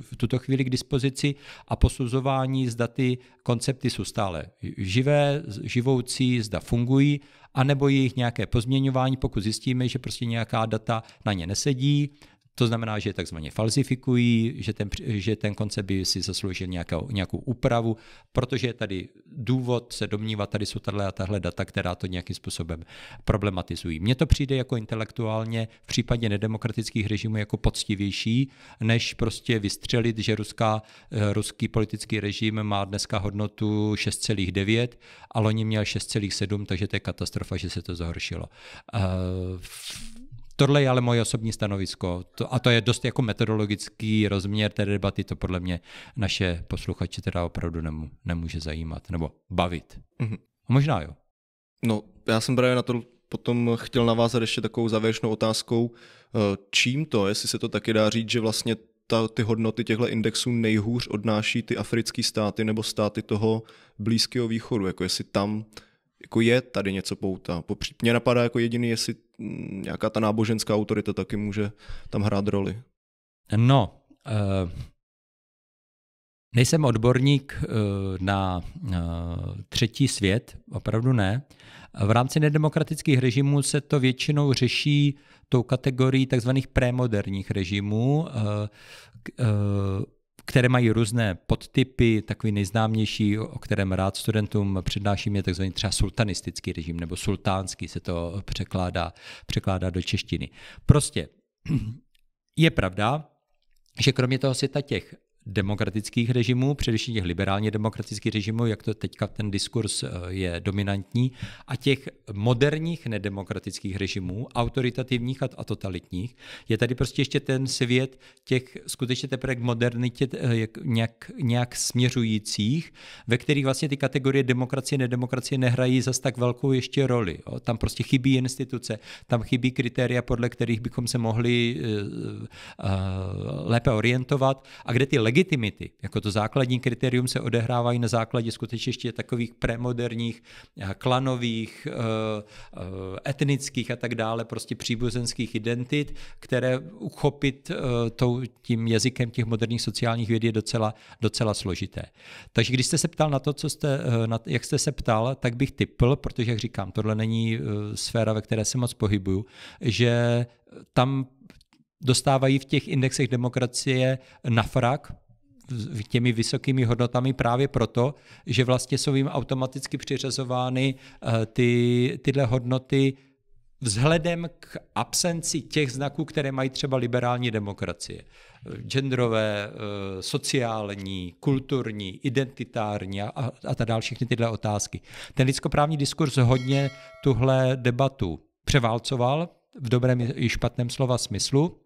v tuto chvíli k dispozici a posuzování, zda ty koncepty jsou stále živé, živoucí, zda fungují, anebo jejich nějaké pozměňování, pokud zjistíme, že prostě nějaká data na ně nesedí, to znamená, že je takzvaně falzifikují, že ten, že ten koncept by si zasloužil nějakou, nějakou úpravu, protože je tady důvod se domnívat, tady jsou tahle a tahle data, která to nějakým způsobem problematizují. Mně to přijde jako intelektuálně v případě nedemokratických režimů jako poctivější, než prostě vystřelit, že ruská, eh, ruský politický režim má dneska hodnotu 6,9 a loni měl 6,7, takže to je katastrofa, že se to zhoršilo. Uh, Tohle je ale moje osobní stanovisko to, a to je dost jako metodologický rozměr té debaty, to podle mě naše posluchače teda opravdu nemů, nemůže zajímat nebo bavit. Mm-hmm. možná jo. No, já jsem právě na to potom chtěl navázat ještě takovou závěrečnou otázkou, eh, čím to, jestli se to taky dá říct, že vlastně ta, ty hodnoty těchto indexů nejhůř odnáší ty africké státy nebo státy toho Blízkého východu, jako jestli tam jako je tady něco pouta. Mě napadá jako jediný, jestli Mm, nějaká ta náboženská autorita taky může tam hrát roli. No, eh, nejsem odborník eh, na eh, třetí svět, opravdu ne. V rámci nedemokratických režimů se to většinou řeší tou kategorií takzvaných premoderních režimů, které mají různé podtypy. Takový nejznámější, o kterém rád studentům přednáším, je takzvaný třeba sultanistický režim nebo sultánský se to překládá, překládá do češtiny. Prostě je pravda, že kromě toho světa těch demokratických režimů, především těch liberálně demokratických režimů, jak to teďka ten diskurs eh, je dominantní, a těch moderních nedemokratických režimů, autoritativních a totalitních, je tady prostě ještě ten svět těch skutečně teprve k modernitě eh, nějak, nějak směřujících, ve kterých vlastně ty kategorie demokracie, nedemokracie nehrají zas tak velkou ještě roli. Tam prostě chybí instituce, tam chybí kritéria, podle kterých bychom se mohli uh, uh, lépe orientovat a kde ty legitimity. Jako to základní kritérium se odehrávají na základě skutečně ještě takových premoderních, eh, klanových, eh, eh, etnických a tak dále, prostě příbuzenských identit, které uchopit tím jazykem těch moderních sociálních věd je docela, docela složité. Takže když jste se ptal na to, co jste, na, jak jste se ptal, tak bych typl, protože, jak říkám, tohle není sféra, ve které se moc pohybuju, že tam dostávají v těch indexech demokracie na frak, těmi vysokými hodnotami právě proto, že vlastně jsou jim automaticky přiřazovány eh, ty, tyhle hodnoty vzhledem k absenci těch znaků, které mají třeba liberální demokracie. Genderové, eh, sociální, kulturní, identitární a, a tak další všechny tyhle otázky. Ten lidskoprávní diskurs hodně tuhle debatu převálcoval v dobrém i špatném slova smyslu.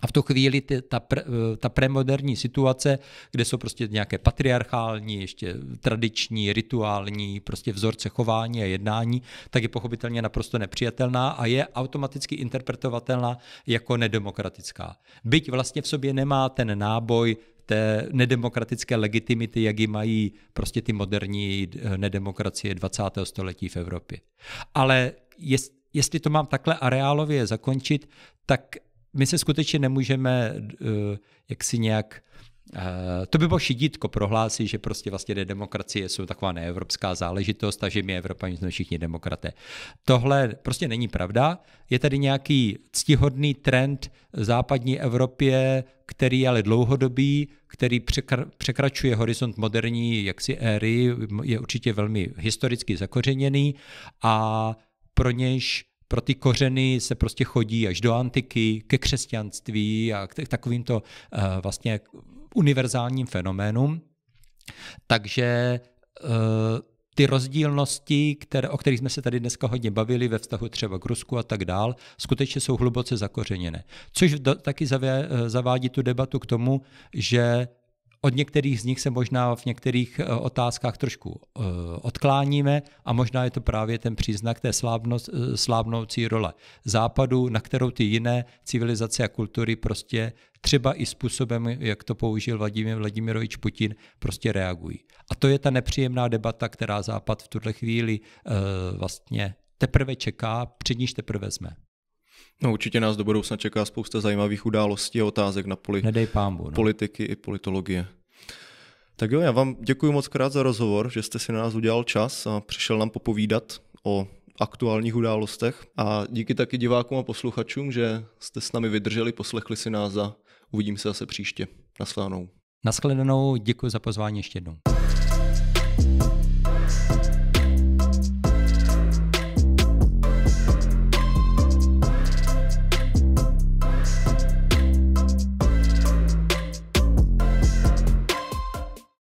A v tu chvíli ty, ta, pre, eh, ta premoderní situace, kde jsou prostě nějaké patriarchální, ještě tradiční, rituální prostě vzorce chování a jednání, tak je pochopitelně naprosto nepřijatelná a je automaticky interpretovatelná jako nedemokratická. Byť vlastně v sobě nemá ten náboj té nedemokratické legitimity, jak ji mají prostě ty moderní eh, nedemokracie 20. století v Evropě. Ale jest, jestli to mám takhle areálově zakončit, tak my se skutečně nemůžeme uh, eh, jaksi nějak Uh, to by bylo šidítko prohlásit, že prostě vlastně demokracie jsou taková neevropská záležitost a že my Evropani jsme všichni demokraté. Tohle prostě není pravda. Je tady nějaký ctihodný trend v západní Evropě, který je ale dlouhodobý, který překr- překračuje horizont moderní jaksi éry, je určitě velmi historicky zakořeněný a pro něž pro ty kořeny se prostě chodí až do antiky, ke křesťanství a k takovýmto eh, vlastně univerzálním fenoménům. Takže eh, ty rozdílnosti, které, o kterých jsme se tady dneska hodně bavili ve vztahu třeba k Rusku a tak dál, skutečně jsou hluboce zakořeněné. Což do, taky zavě, eh, zavádí tu debatu k tomu, že od některých z nich se možná v některých eh, otázkách trošku eh, odkláníme a možná je to právě ten příznak té slábnost, eh, slábnoucí role západu, na kterou ty jiné civilizace a kultury prostě třeba i způsobem, jak to použil Vladimír Vladimirovič Putin, prostě reagují. A to je ta nepříjemná debata, která západ v tuhle chvíli vlastně teprve čeká, před níž teprve jsme. No určitě nás do budoucna čeká spousta zajímavých událostí a otázek na poli pámbu, no. politiky i politologie. Tak jo, já vám děkuji moc krát za rozhovor, že jste si na nás udělal čas a přišel nám popovídat o aktuálních událostech. A díky taky divákům a posluchačům, že jste s námi vydrželi, poslechli si nás a uvidím se zase příště. Naschledanou. Naschledanou, děkuji za pozvání ještě jednou.